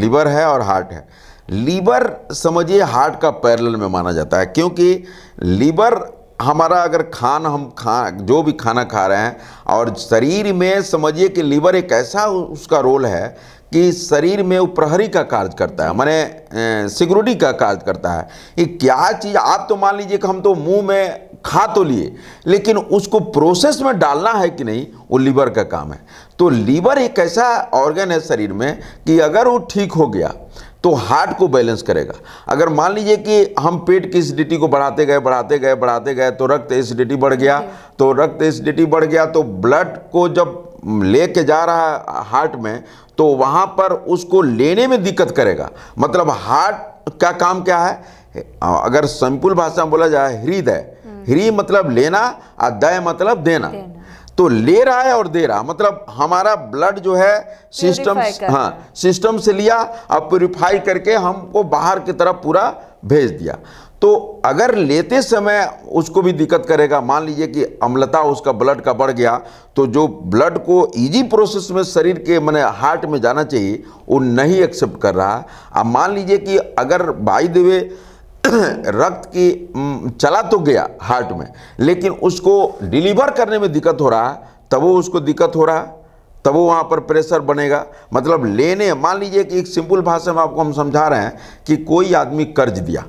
लीवर है और हार्ट है लीवर समझिए हार्ट का पैरेलल में माना जाता है क्योंकि लीवर हमारा अगर खान हम खा जो भी खाना खा रहे हैं और शरीर में समझिए कि लीवर एक ऐसा उसका रोल है कि शरीर में वो प्रहरी का कार्य करता है माने सिक्योरिटी का कार्य करता है ये क्या चीज़ आप तो मान लीजिए कि हम तो मुंह में खा तो लिए लेकिन उसको प्रोसेस में डालना है कि नहीं वो लीवर का काम है तो लीवर एक ऐसा ऑर्गन है शरीर में कि अगर वो ठीक हो गया तो हार्ट को बैलेंस करेगा अगर मान लीजिए कि हम पेट की एसिडिटी को बढ़ाते गए बढ़ाते गए बढ़ाते गए तो रक्त एसिडिटी बढ़ गया तो रक्त एसिडिटी बढ़ गया तो ब्लड को जब लेके जा रहा है हार्ट में तो वहाँ पर उसको लेने में दिक्कत करेगा मतलब हार्ट का काम क्या है अगर संपुल भाषा में बोला जाए हृदय हम्म। हृदय मतलब लेना और दय मतलब देना, देना। तो ले रहा है और दे रहा मतलब हमारा ब्लड जो है सिस्टम हाँ सिस्टम से लिया अब प्योरीफाई करके हमको बाहर की तरफ पूरा भेज दिया तो अगर लेते समय उसको भी दिक्कत करेगा मान लीजिए कि अम्लता उसका ब्लड का बढ़ गया तो जो ब्लड को इजी प्रोसेस में शरीर के मैंने हार्ट में जाना चाहिए वो नहीं एक्सेप्ट कर रहा अब मान लीजिए कि अगर बाई देवे रक्त की चला तो गया हार्ट में लेकिन उसको डिलीवर करने में दिक्कत हो रहा तब वो उसको दिक्कत हो रहा तब वो वहाँ पर प्रेशर बनेगा मतलब लेने मान लीजिए कि एक सिंपल भाषा में आपको हम समझा रहे हैं कि कोई आदमी कर्ज दिया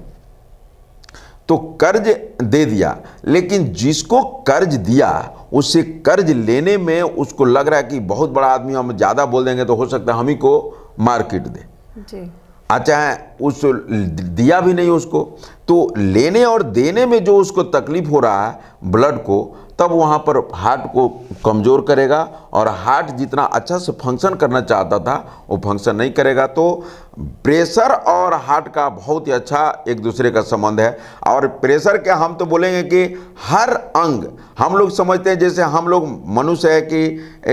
तो कर्ज दे दिया लेकिन जिसको कर्ज दिया उसे कर्ज लेने में उसको लग रहा है कि बहुत बड़ा आदमी हम ज़्यादा बोल देंगे तो हो सकता है हम ही को मार्केट दे जी अच्छा उस दिया भी नहीं उसको तो लेने और देने में जो उसको तकलीफ हो रहा है ब्लड को तब वहाँ पर हार्ट को कमज़ोर करेगा और हार्ट जितना अच्छा से फंक्शन करना चाहता था वो फंक्शन नहीं करेगा तो प्रेशर और हार्ट का बहुत ही अच्छा एक दूसरे का संबंध है और प्रेशर के हम तो बोलेंगे कि हर अंग हम लोग समझते हैं जैसे हम लोग मनुष्य है कि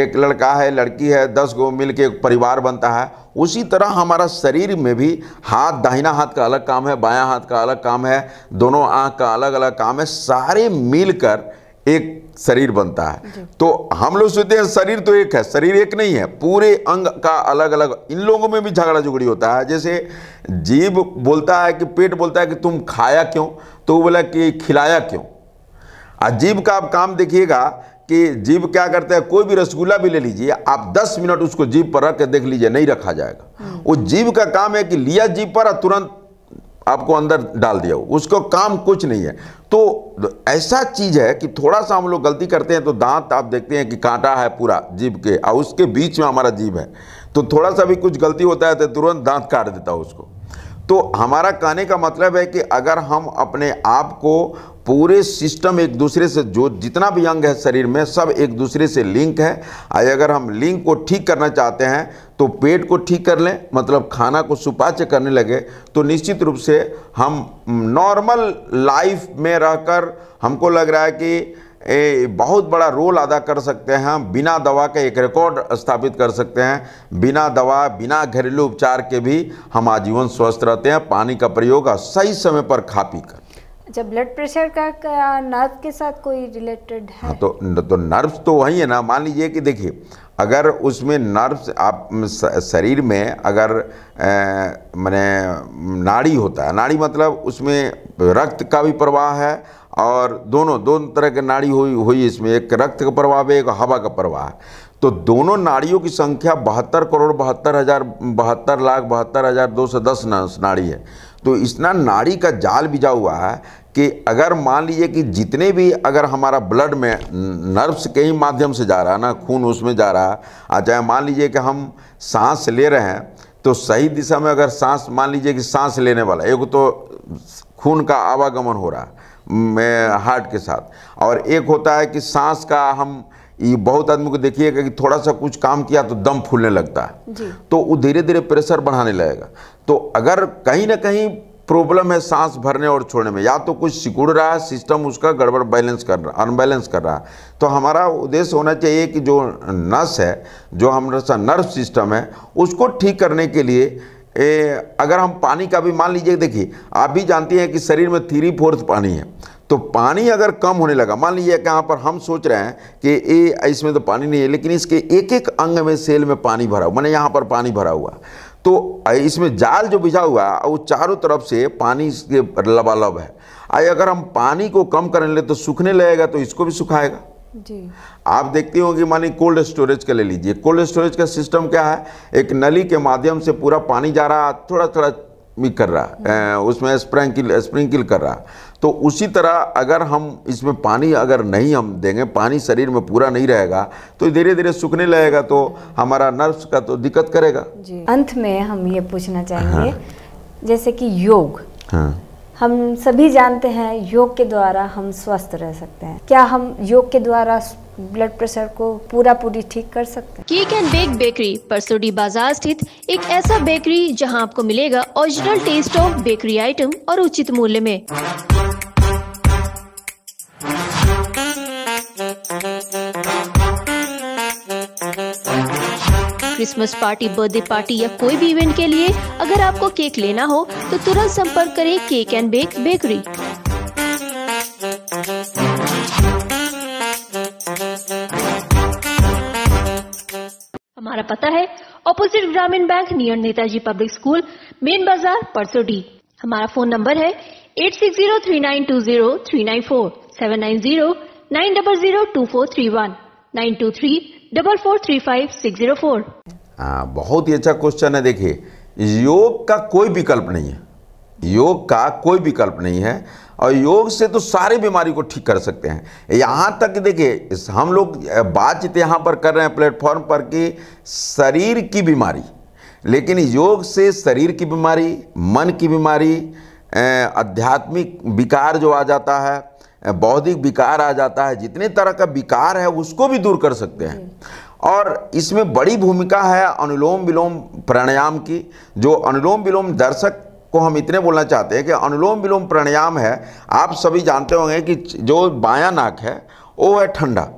एक लड़का है लड़की है दस गो मिल के एक परिवार बनता है उसी तरह हमारा शरीर में भी हाथ दाहिना हाथ का अलग काम है बायां हाथ का अलग काम है दोनों आँख का अलग अलग काम है सारे मिलकर एक शरीर बनता है तो हम लोग सोचते हैं शरीर तो एक है शरीर एक नहीं है पूरे अंग का अलग अलग इन लोगों में भी झगड़ा झुगड़ी होता है जैसे जीव बोलता है कि पेट बोलता है कि तुम खाया क्यों तो वो बोला कि खिलाया क्यों अजीब का आप काम देखिएगा कि जीव क्या करता है कोई भी रसगुल्ला भी ले लीजिए आप 10 मिनट उसको जीव पर रख के देख लीजिए नहीं रखा जाएगा हम्म। वो जीव का काम है कि लिया जीव पर तुरंत आपको अंदर डाल दिया हो उसको काम कुछ नहीं है तो ऐसा चीज़ है कि थोड़ा सा हम लोग गलती करते हैं तो दांत आप देखते हैं कि कांटा है पूरा जीभ के और उसके बीच में हमारा जीभ है तो थोड़ा सा भी कुछ गलती होता है तो तुरंत दांत काट देता हूँ उसको तो हमारा कहने का मतलब है कि अगर हम अपने आप को पूरे सिस्टम एक दूसरे से जो जितना भी अंग है शरीर में सब एक दूसरे से लिंक है और अगर हम लिंक को ठीक करना चाहते हैं तो पेट को ठीक कर लें मतलब खाना को सुपाच्य करने लगे तो निश्चित रूप से हम नॉर्मल लाइफ में रहकर हमको लग रहा है कि ए, बहुत बड़ा रोल अदा कर सकते हैं हम बिना दवा के एक रिकॉर्ड स्थापित कर सकते हैं बिना दवा बिना घरेलू उपचार के भी हम आजीवन स्वस्थ रहते हैं पानी का प्रयोग सही समय पर खा पी कर जब ब्लड प्रेशर का, का नर्व के साथ कोई रिलेटेड है हाँ तो तो नर्व्स तो वही है ना मान लीजिए कि देखिए अगर उसमें नर्व्स आप शरीर में अगर मैंने नाड़ी होता है नाड़ी मतलब उसमें रक्त का भी प्रवाह है और दोनों दोनों तरह के नाड़ी हुई हुई इसमें एक रक्त का प्रवाह है एक हवा का प्रवाह है तो दोनों नाड़ियों की संख्या बहत्तर करोड़ बहत्तर हज़ार बहत्तर लाख बहत्तर हज़ार दो सौ दस नाड़ी है तो इतना नाड़ी का जाल बिजा हुआ है कि अगर मान लीजिए कि जितने भी अगर हमारा ब्लड में नर्व्स के ही माध्यम से जा रहा है ना खून उसमें जा रहा है चाहे मान लीजिए कि हम सांस ले रहे हैं तो सही दिशा में अगर सांस मान लीजिए कि सांस लेने वाला एक तो खून का आवागमन हो रहा है हार्ट के साथ और एक होता है कि सांस का हम ये बहुत आदमी को देखिएगा कि थोड़ा सा कुछ काम किया तो दम फूलने लगता है तो वो धीरे धीरे प्रेशर बढ़ाने लगेगा तो अगर कहीं ना कहीं प्रॉब्लम है सांस भरने और छोड़ने में या तो कुछ सिकुड़ रहा है सिस्टम उसका गड़बड़ बैलेंस कर रहा अनबैलेंस कर रहा है तो हमारा उद्देश्य होना चाहिए कि जो नस है जो हमारा नर्व सिस्टम है उसको ठीक करने के लिए ए, अगर हम पानी का भी मान लीजिए देखिए आप भी जानती हैं कि शरीर में थ्री फोर्थ पानी है तो पानी अगर कम होने लगा मान लीजिए कि यहाँ पर हम सोच रहे हैं कि ए इसमें तो पानी नहीं है लेकिन इसके एक एक अंग में सेल में पानी भरा हुआ मैंने यहाँ पर पानी भरा हुआ तो इसमें जाल जो बिछा हुआ है वो चारों तरफ से पानी के लबालब है आई अगर हम पानी को कम करने ले तो सूखने लगेगा तो इसको भी सुखाएगा जी आप देखते हो कि मानी कोल्ड स्टोरेज का ले लीजिए कोल्ड स्टोरेज का सिस्टम क्या है एक नली के माध्यम से पूरा पानी जा रहा है थोड़ा थोड़ा भी कर रहा हम्म। उसमें स्प्रिंकल स्प्रिंकल कर रहा तो उसी तरह अगर हम इसमें पानी अगर नहीं हम देंगे पानी शरीर में पूरा नहीं रहेगा तो धीरे धीरे सूखने लगेगा तो हमारा नर्व्स का तो दिक्कत करेगा अंत में हम ये पूछना चाहेंगे हाँ। जैसे कि योग हाँ। हम सभी जानते हैं योग के द्वारा हम स्वस्थ रह सकते हैं क्या हम योग के द्वारा ब्लड प्रेशर को पूरा पूरी ठीक कर सकते हैं cake and bake bakery Parsodi बाजार स्थित एक ऐसा बेकरी जहां आपको मिलेगा original taste of bakery item और उचित मूल्य में क्रिसमस पार्टी बर्थडे पार्टी या कोई भी इवेंट के लिए अगर आपको केक लेना हो तो तुरंत संपर्क करें केक एंड बेक बेकरी हमारा पता है ऑपोजिट ग्रामीण bank near Netaji public school main बाजार परसोडी हमारा फोन नंबर है eight six zero three nine two zero three nine four seven nine zero nine double zero two four three one nine two three double four three five six zero four बहुत ही अच्छा question है देखिए योग का कोई विकल्प नहीं है योग का कोई विकल्प नहीं है और योग से तो सारे बीमारी को ठीक कर सकते हैं यहाँ तक देखिए हम लोग बातचीत यहाँ पर कर रहे हैं प्लेटफॉर्म पर कि शरीर की बीमारी लेकिन योग से शरीर की बीमारी मन की बीमारी आध्यात्मिक विकार जो आ जाता है बौद्धिक विकार आ जाता है जितने तरह का विकार है उसको भी दूर कर सकते हैं और इसमें बड़ी भूमिका है अनुलोम विलोम प्राणायाम की जो अनुलोम विलोम दर्शक को हम इतने बोलना चाहते हैं कि अनुलोम विलोम प्राणायाम है आप सभी जानते होंगे कि जो बायां नाक है वो है ठंडा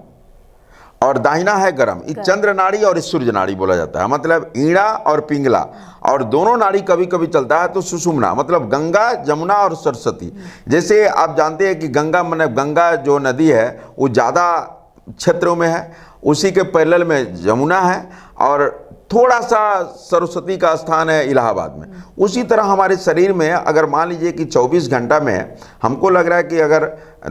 और दाहिना है गर्म इस चंद्र नाड़ी और इस सूर्य नाड़ी बोला जाता है मतलब ईड़ा और पिंगला और दोनों नाड़ी कभी कभी चलता है तो सुषुमना मतलब गंगा जमुना और सरस्वती जैसे आप जानते हैं कि गंगा मन मतलब गंगा जो नदी है वो ज़्यादा क्षेत्रों में है उसी के पैरल में जमुना है और थोड़ा सा सरस्वती का स्थान है इलाहाबाद में उसी तरह हमारे शरीर में अगर मान लीजिए कि 24 घंटा में हमको लग रहा है कि अगर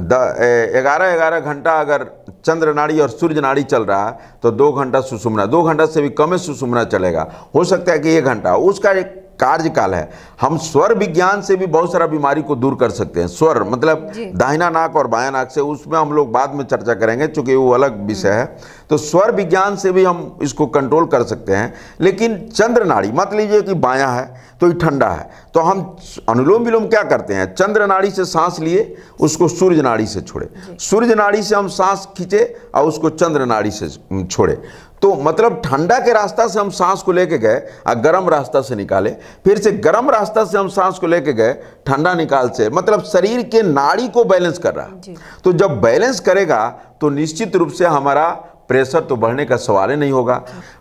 ग्यारह ग्यारह घंटा अगर चंद्र नाड़ी और सूर्य नाड़ी चल रहा है तो दो घंटा सुषुम्ना दो घंटा से भी कम सुषुम्ना चलेगा हो सकता है कि ये घंटा उसका एक कार्यकाल है हम स्वर विज्ञान से भी बहुत सारा बीमारी को दूर कर सकते हैं स्वर मतलब दाहिना नाक और बाया नाक से उसमें हम लोग बाद में चर्चा करेंगे चूंकि वो अलग विषय है तो स्वर विज्ञान से भी हम इसको कंट्रोल कर सकते हैं लेकिन चंद्र नाड़ी मत लीजिए कि बायां है तो ये ठंडा है तो हम अनुलोम विलोम क्या करते हैं चंद्र नाड़ी से सांस लिए उसको सूर्य नाड़ी से छोड़े सूर्य नाड़ी से हम सांस खींचे और उसको चंद्र नाड़ी से छोड़े तो मतलब ठंडा के रास्ता से हम सांस को लेके गए और गर्म रास्ता से निकाले फिर से गर्म रास्ता से हम सांस को लेके गए ठंडा निकाल से मतलब शरीर के नाड़ी को बैलेंस कर रहा तो जब बैलेंस करेगा तो निश्चित रूप से हमारा प्रेशर तो बढ़ने का सवाल ही नहीं होगा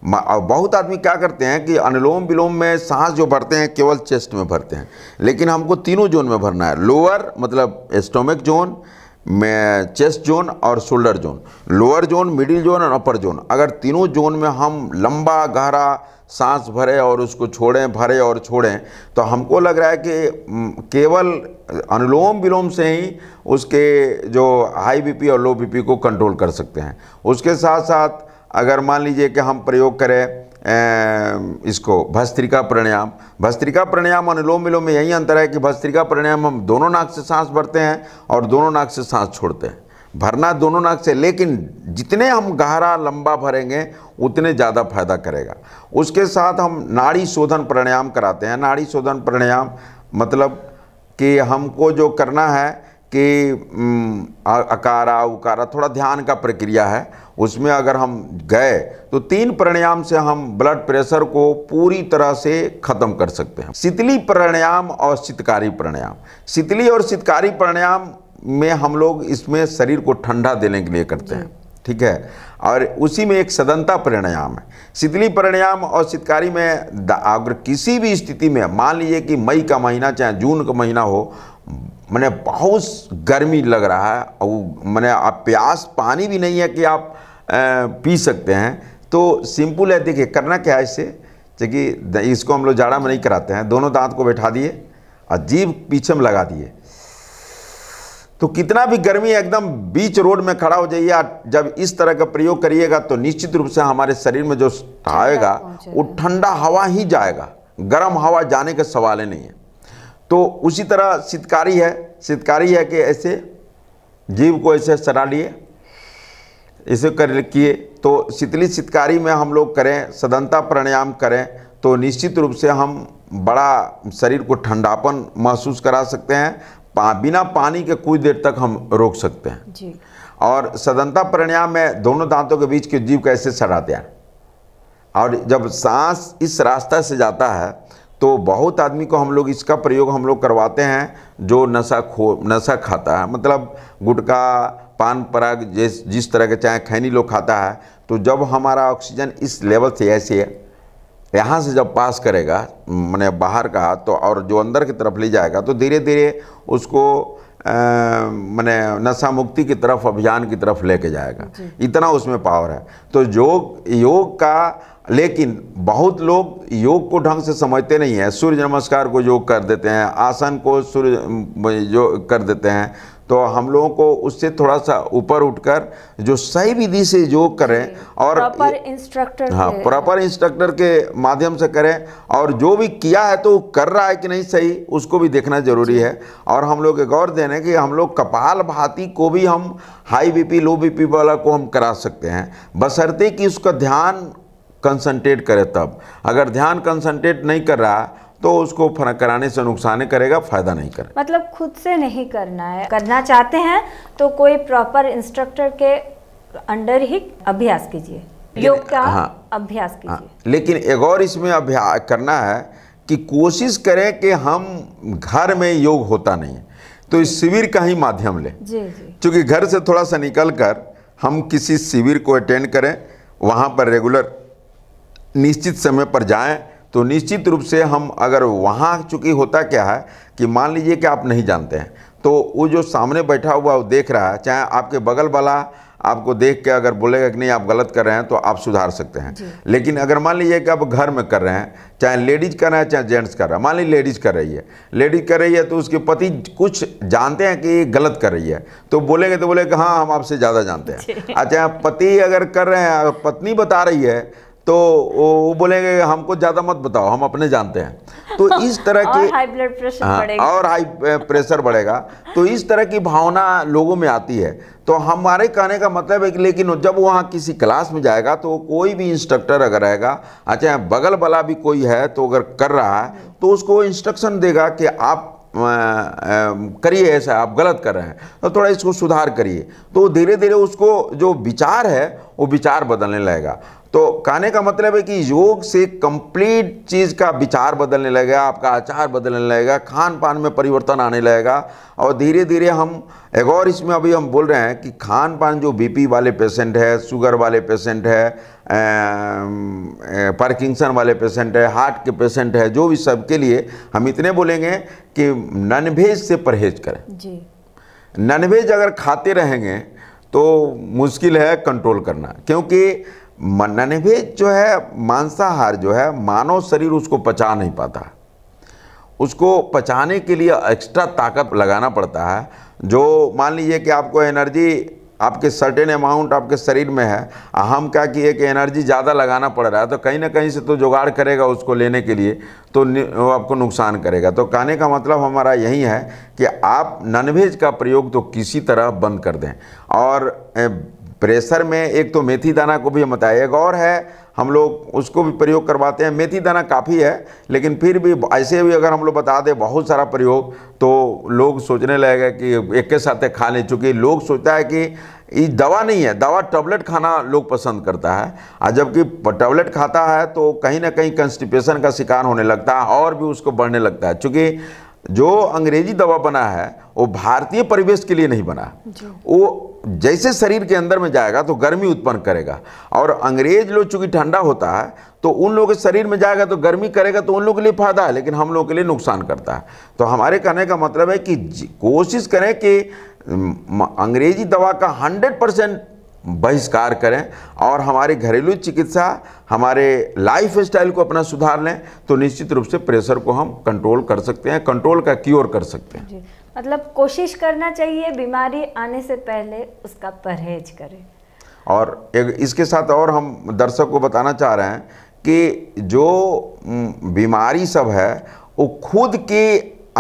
बहुत आदमी क्या करते हैं कि अनुलोम विलोम में सांस जो भरते हैं केवल चेस्ट में भरते हैं लेकिन हमको तीनों जोन में भरना है लोअर मतलब स्टोमिक जोन में चेस्ट जोन और shoulder zone lower zone middle zone और अपर जोन अगर तीनों जोन में हम लंबा गहरा सांस भरें और उसको छोड़ें भरें और छोड़ें तो हमको लग रहा है कि केवल अनुलोम विलोम से ही उसके जो हाई बीपी और लो बीपी को कंट्रोल कर सकते हैं उसके साथ साथ अगर मान लीजिए कि हम प्रयोग करें इसको भस्त्रिका प्राणायाम भस्त्रिका प्राणायाम अनुलोम विलोम में यही अंतर है कि भस्त्रिका प्राणायाम हम दोनों नाक से सांस भरते हैं और दोनों नाक से सांस छोड़ते हैं भरना दोनों नाक से लेकिन जितने हम गहरा लंबा भरेंगे उतने ज़्यादा फायदा करेगा उसके साथ हम नाड़ी शोधन प्राणायाम कराते हैं नाड़ी शोधन प्राणायाम मतलब कि हमको जो करना है कि अकारा उकारा थोड़ा ध्यान का प्रक्रिया है उसमें अगर हम गए तो तीन प्राणायाम से हम ब्लड प्रेशर को पूरी तरह से ख़त्म कर सकते हैं शीतली प्राणायाम और शीतकारी प्राणायाम शीतली और शीतकारी प्राणायाम में हम लोग इसमें शरीर को ठंडा देने के लिए करते हैं ठीक है और उसी में एक सदनता प्राणायाम है शीतली प्राणायाम और शीतकारी में अगर किसी भी स्थिति में मान लीजिए कि मई का महीना चाहे जून का महीना हो मैंने बहुत गर्मी लग रहा है और मैंने आप प्यास पानी भी नहीं है कि आप पी सकते हैं तो सिंपल है देखिए करना क्या है इससे देखिए इसको हम लोग जाड़ा में नहीं कराते हैं दोनों दांत को बैठा दिए और जीभ पीछे में लगा दिए तो कितना भी गर्मी एकदम बीच रोड में खड़ा हो जाइए जब इस तरह का प्रयोग करिएगा तो निश्चित रूप से हमारे शरीर में जो आएगा वो ठंडा हवा ही जाएगा गर्म हवा जाने का सवाल ही नहीं है तो उसी तरह शीतकारी है शीतकारी है कि ऐसे जीव को ऐसे सरा लिए इसे कर किए तो शीतली शीतकारी में हम लोग करें सदनता प्राणायाम करें तो निश्चित रूप से हम बड़ा शरीर को ठंडापन महसूस करा सकते हैं पा, बिना पानी के कुछ देर तक हम रोक सकते हैं जी। और सदनता प्राणायाम में दोनों दांतों के बीच के जीव कैसे सड़ाते हैं और जब सांस इस रास्ता से जाता है तो बहुत आदमी को हम लोग इसका प्रयोग हम लोग करवाते हैं जो नशा खो नशा खाता है मतलब गुटखा पान पराग जिस जिस तरह के चाहे खैनी लोग खाता है तो जब हमारा ऑक्सीजन इस लेवल से ऐसे है यहाँ से जब पास करेगा मैंने बाहर का तो और जो अंदर की तरफ ले जाएगा तो धीरे धीरे उसको मैंने नशा मुक्ति की तरफ अभियान की तरफ लेके जाएगा इतना उसमें पावर है तो योग योग का लेकिन बहुत लोग योग को ढंग से समझते नहीं हैं सूर्य नमस्कार को योग कर देते हैं आसन को सूर्य जो कर देते हैं तो हम लोगों को उससे थोड़ा सा ऊपर उठकर जो सही विधि से योग करें और प्रॉपर इंस्ट्रक्टर हाँ प्रॉपर इंस्ट्रक्टर के माध्यम से करें और जो भी किया है तो कर रहा है कि नहीं सही उसको भी देखना जरूरी है और हम लोग गौर देने कि हम लोग कपाल भाती को भी हम हाई बीपी लो बीपी वाला को हम करा सकते हैं बसरते कि उसका ध्यान कंसंट्रेट करे तब अगर ध्यान कंसंट्रेट नहीं कर रहा तो उसको फर्क कराने से नुकसान करेगा फ़ायदा नहीं करेगा मतलब खुद से नहीं करना है करना चाहते हैं तो कोई प्रॉपर इंस्ट्रक्टर के अंडर ही अभ्यास कीजिए योग का हाँ, अभ्यास हाँ। कीजिए हाँ, लेकिन एक और इसमें अभ्यास करना है कि कोशिश करें कि हम घर में योग होता नहीं है तो इस शिविर का ही माध्यम लें क्योंकि घर से थोड़ा सा निकल कर हम किसी शिविर को अटेंड करें वहाँ पर रेगुलर निश्चित समय पर जाएं तो निश्चित रूप से हम अगर वहाँ चूँकि होता क्या है कि मान लीजिए कि आप नहीं जानते हैं तो वो जो सामने बैठा हुआ वो देख रहा है चाहे आपके बगल वाला आपको देख के अगर बोलेगा कि नहीं आप गलत कर रहे हैं तो आप सुधार सकते हैं लेकिन अगर मान लीजिए कि आप घर में कर रहे हैं चाहे लेडीज कर रहे हैं चाहे जेंट्स कर रहे हैं मान लीजिए लेडीज कर रही है लेडीज कर रही है तो उसके पति कुछ जानते हैं कि गलत कर रही है तो बोलेंगे तो कि हाँ हम आपसे ज़्यादा जानते हैं अच्छा पति अगर कर रहे हैं पत्नी बता रही है तो वो बोलेंगे हमको ज़्यादा मत बताओ हम अपने जानते हैं तो इस तरह की हाई ब्लड प्रेशर हाँ, और हाई प्रेशर eh, बढ़ेगा तो इस तरह की भावना लोगों में आती है तो हमारे कहने का मतलब है कि लेकिन जब वहाँ किसी क्लास में जाएगा तो कोई भी इंस्ट्रक्टर अगर रहेगा अच्छा बगल वाला भी कोई है तो अगर कर रहा है तो उसको इंस्ट्रक्शन देगा कि आप करिए ऐसा आप गलत कर रहे हैं तो थोड़ा इसको सुधार करिए तो धीरे धीरे उसको जो विचार है वो विचार बदलने लगेगा तो कहने का मतलब है कि योग से कंप्लीट चीज़ का विचार बदलने लगेगा आपका आचार बदलने लगेगा खान पान में परिवर्तन आने लगेगा और धीरे धीरे हम एक और इसमें अभी हम बोल रहे हैं कि खान पान जो बीपी वाले पेशेंट है शुगर वाले पेशेंट है पार्किंसन वाले पेशेंट है हार्ट के पेशेंट है जो भी सबके लिए हम इतने बोलेंगे कि ननभेज से परहेज करें जी अगर खाते रहेंगे तो मुश्किल है कंट्रोल करना क्योंकि नन्हे जो है मांसाहार जो है मानव शरीर उसको पचा नहीं पाता उसको पचाने के लिए एक्स्ट्रा ताकत लगाना पड़ता है जो मान लीजिए कि आपको एनर्जी आपके सर्टेन अमाउंट आपके शरीर में है हम क्या कि एक एनर्जी ज़्यादा लगाना पड़ रहा है तो कहीं ना कहीं से तो जुगाड़ करेगा उसको लेने के लिए तो वो आपको नुकसान करेगा तो कहने का मतलब हमारा यही है कि आप नॉनवेज का प्रयोग तो किसी तरह बंद कर दें और प्रेशर में एक तो मेथी दाना को भी हम बताए एक और है हम लोग उसको भी प्रयोग करवाते हैं मेथी दाना काफ़ी है लेकिन फिर भी ऐसे भी अगर हम लोग बता दें बहुत सारा प्रयोग तो लोग सोचने लगेगा कि एक के साथ खा लें चूँकि लोग सोचता है कि ये दवा नहीं है दवा टैबलेट खाना लोग पसंद करता है और जबकि टैबलेट खाता है तो कहीं ना कहीं कंस्टिपेशन का शिकार होने लगता है और भी उसको बढ़ने लगता है चूँकि जो अंग्रेजी दवा बना है वो भारतीय परिवेश के लिए नहीं बना वो जैसे शरीर के अंदर में जाएगा तो गर्मी उत्पन्न करेगा और अंग्रेज लोग चूँकि ठंडा होता है तो उन लोगों के शरीर में जाएगा तो गर्मी करेगा तो उन लोगों के लिए फ़ायदा है लेकिन हम लोगों के लिए नुकसान करता है तो हमारे कहने का मतलब है कि कोशिश करें कि अंग्रेजी दवा का हंड्रेड परसेंट बहिष्कार करें और हमारे घरेलू चिकित्सा हमारे लाइफ स्टाइल को अपना सुधार लें तो निश्चित रूप से प्रेशर को हम कंट्रोल कर सकते हैं कंट्रोल का क्योर कर सकते हैं मतलब कोशिश करना चाहिए बीमारी आने से पहले उसका परहेज करें और इसके साथ और हम दर्शक को बताना चाह रहे हैं कि जो बीमारी सब है वो खुद की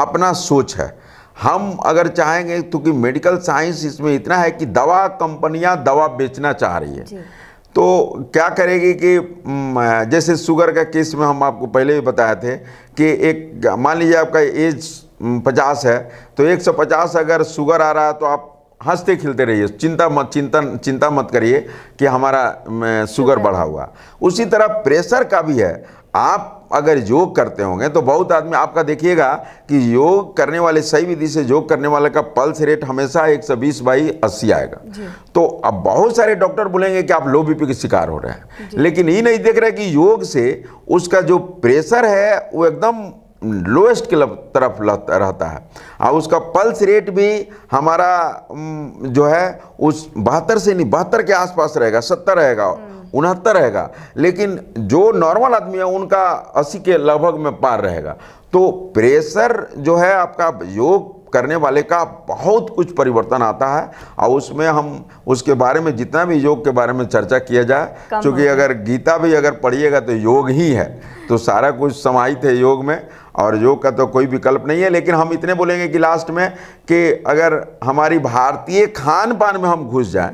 अपना सोच है हम अगर चाहेंगे तो कि मेडिकल साइंस इसमें इतना है कि दवा कंपनियां दवा बेचना चाह रही है तो क्या करेगी कि जैसे शुगर का केस में हम आपको पहले भी बताए थे कि एक मान लीजिए आपका एज पचास है तो एक सौ पचास अगर शुगर आ रहा है तो आप हंसते खिलते रहिए चिंता मत चिंतन चिंता मत करिए कि हमारा शुगर बढ़ा हुआ उसी तरह प्रेशर का भी है आप अगर योग करते होंगे तो बहुत आदमी आपका देखिएगा कि योग करने वाले सही विधि से योग करने वाले का पल्स रेट हमेशा 120 सौ बीस बाई अस्सी आएगा तो अब बहुत सारे डॉक्टर बोलेंगे कि आप लो बीपी के शिकार हो रहे हैं लेकिन ये नहीं देख रहे कि योग से उसका जो प्रेशर है वो एकदम लोएस्ट की तरफ रहता है और उसका पल्स रेट भी हमारा जो है उस बहत्तर से नहीं बहत्तर के आसपास रहेगा सत्तर रहेगा हम्म। उनहत्तर रहेगा लेकिन जो नॉर्मल आदमी है उनका अस्सी के लगभग में पार रहेगा तो प्रेशर जो है आपका योग करने वाले का बहुत कुछ परिवर्तन आता है और उसमें हम उसके बारे में जितना भी योग के बारे में चर्चा किया जाए क्योंकि अगर गीता भी अगर पढ़िएगा तो योग ही है तो सारा कुछ समाहित है योग में और योग का तो कोई विकल्प नहीं है लेकिन हम इतने बोलेंगे कि लास्ट में कि अगर हमारी भारतीय खान पान में हम घुस जाएं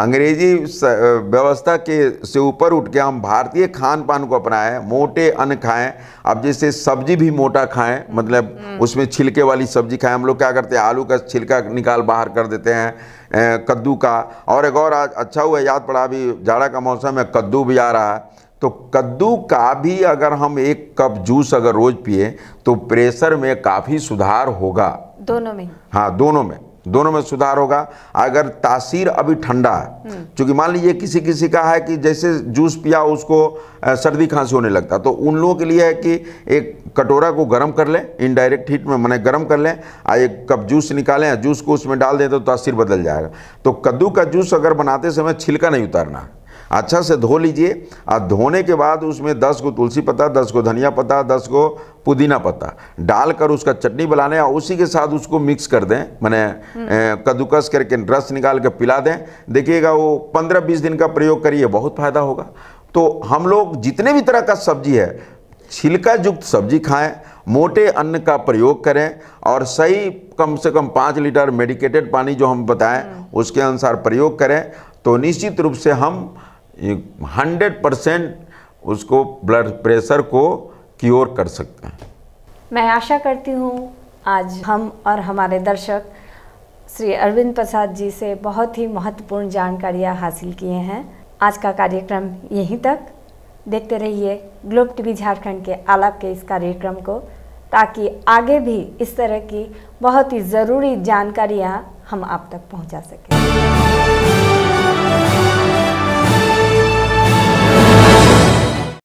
अंग्रेजी व्यवस्था के से ऊपर उठ के हम भारतीय खान पान को अपनाएं मोटे अन्न खाएं अब जैसे सब्जी भी मोटा खाएं मतलब हम्म। उसमें छिलके वाली सब्जी खाएं हम लोग क्या करते हैं आलू का छिलका निकाल बाहर कर देते हैं कद्दू का और एक और आज अच्छा हुआ याद पड़ा अभी जाड़ा का मौसम है कद्दू भी आ रहा है तो कद्दू का भी अगर हम एक कप जूस अगर रोज पिए तो प्रेशर में काफ़ी सुधार होगा दोनों में हाँ दोनों में दोनों में सुधार होगा अगर तासीर अभी ठंडा है हम्म। क्योंकि मान लीजिए किसी किसी का है कि जैसे जूस पिया उसको सर्दी खांसी होने लगता तो उन लोगों के लिए है कि एक कटोरा को गर्म कर लें इनडायरेक्ट हीट में मैंने गर्म कर लें और एक कप जूस निकालें जूस को उसमें डाल दें तो तासीर बदल जाएगा तो कद्दू का जूस अगर बनाते समय छिलका नहीं उतारना अच्छा से धो लीजिए और धोने के बाद उसमें दस को तुलसी पत्ता दस को धनिया पत्ता दस को पुदीना पत्ता डालकर उसका चटनी बना लें और उसी के साथ उसको मिक्स कर दें मैंने हम्म। कद्दूकस करके रस निकाल कर पिला दें देखिएगा वो पंद्रह बीस दिन का प्रयोग करिए बहुत फ़ायदा होगा तो हम लोग जितने भी तरह का सब्जी है छिलका युक्त सब्जी खाएं मोटे अन्न का प्रयोग करें और सही कम से कम पाँच लीटर मेडिकेटेड पानी जो हम बताएं हम्म। उसके अनुसार प्रयोग करें तो निश्चित रूप से हम हंड्रेड परसेंट उसको ब्लड प्रेशर को क्योर कर सकते हैं मैं आशा करती हूँ आज हम और हमारे दर्शक श्री अरविंद प्रसाद जी से बहुत ही महत्वपूर्ण जानकारियाँ हासिल किए हैं आज का कार्यक्रम यहीं तक देखते रहिए ग्लोब टीवी झारखंड के आलाप के इस कार्यक्रम को ताकि आगे भी इस तरह की बहुत ही ज़रूरी जानकारियाँ हम आप तक पहुँचा सकें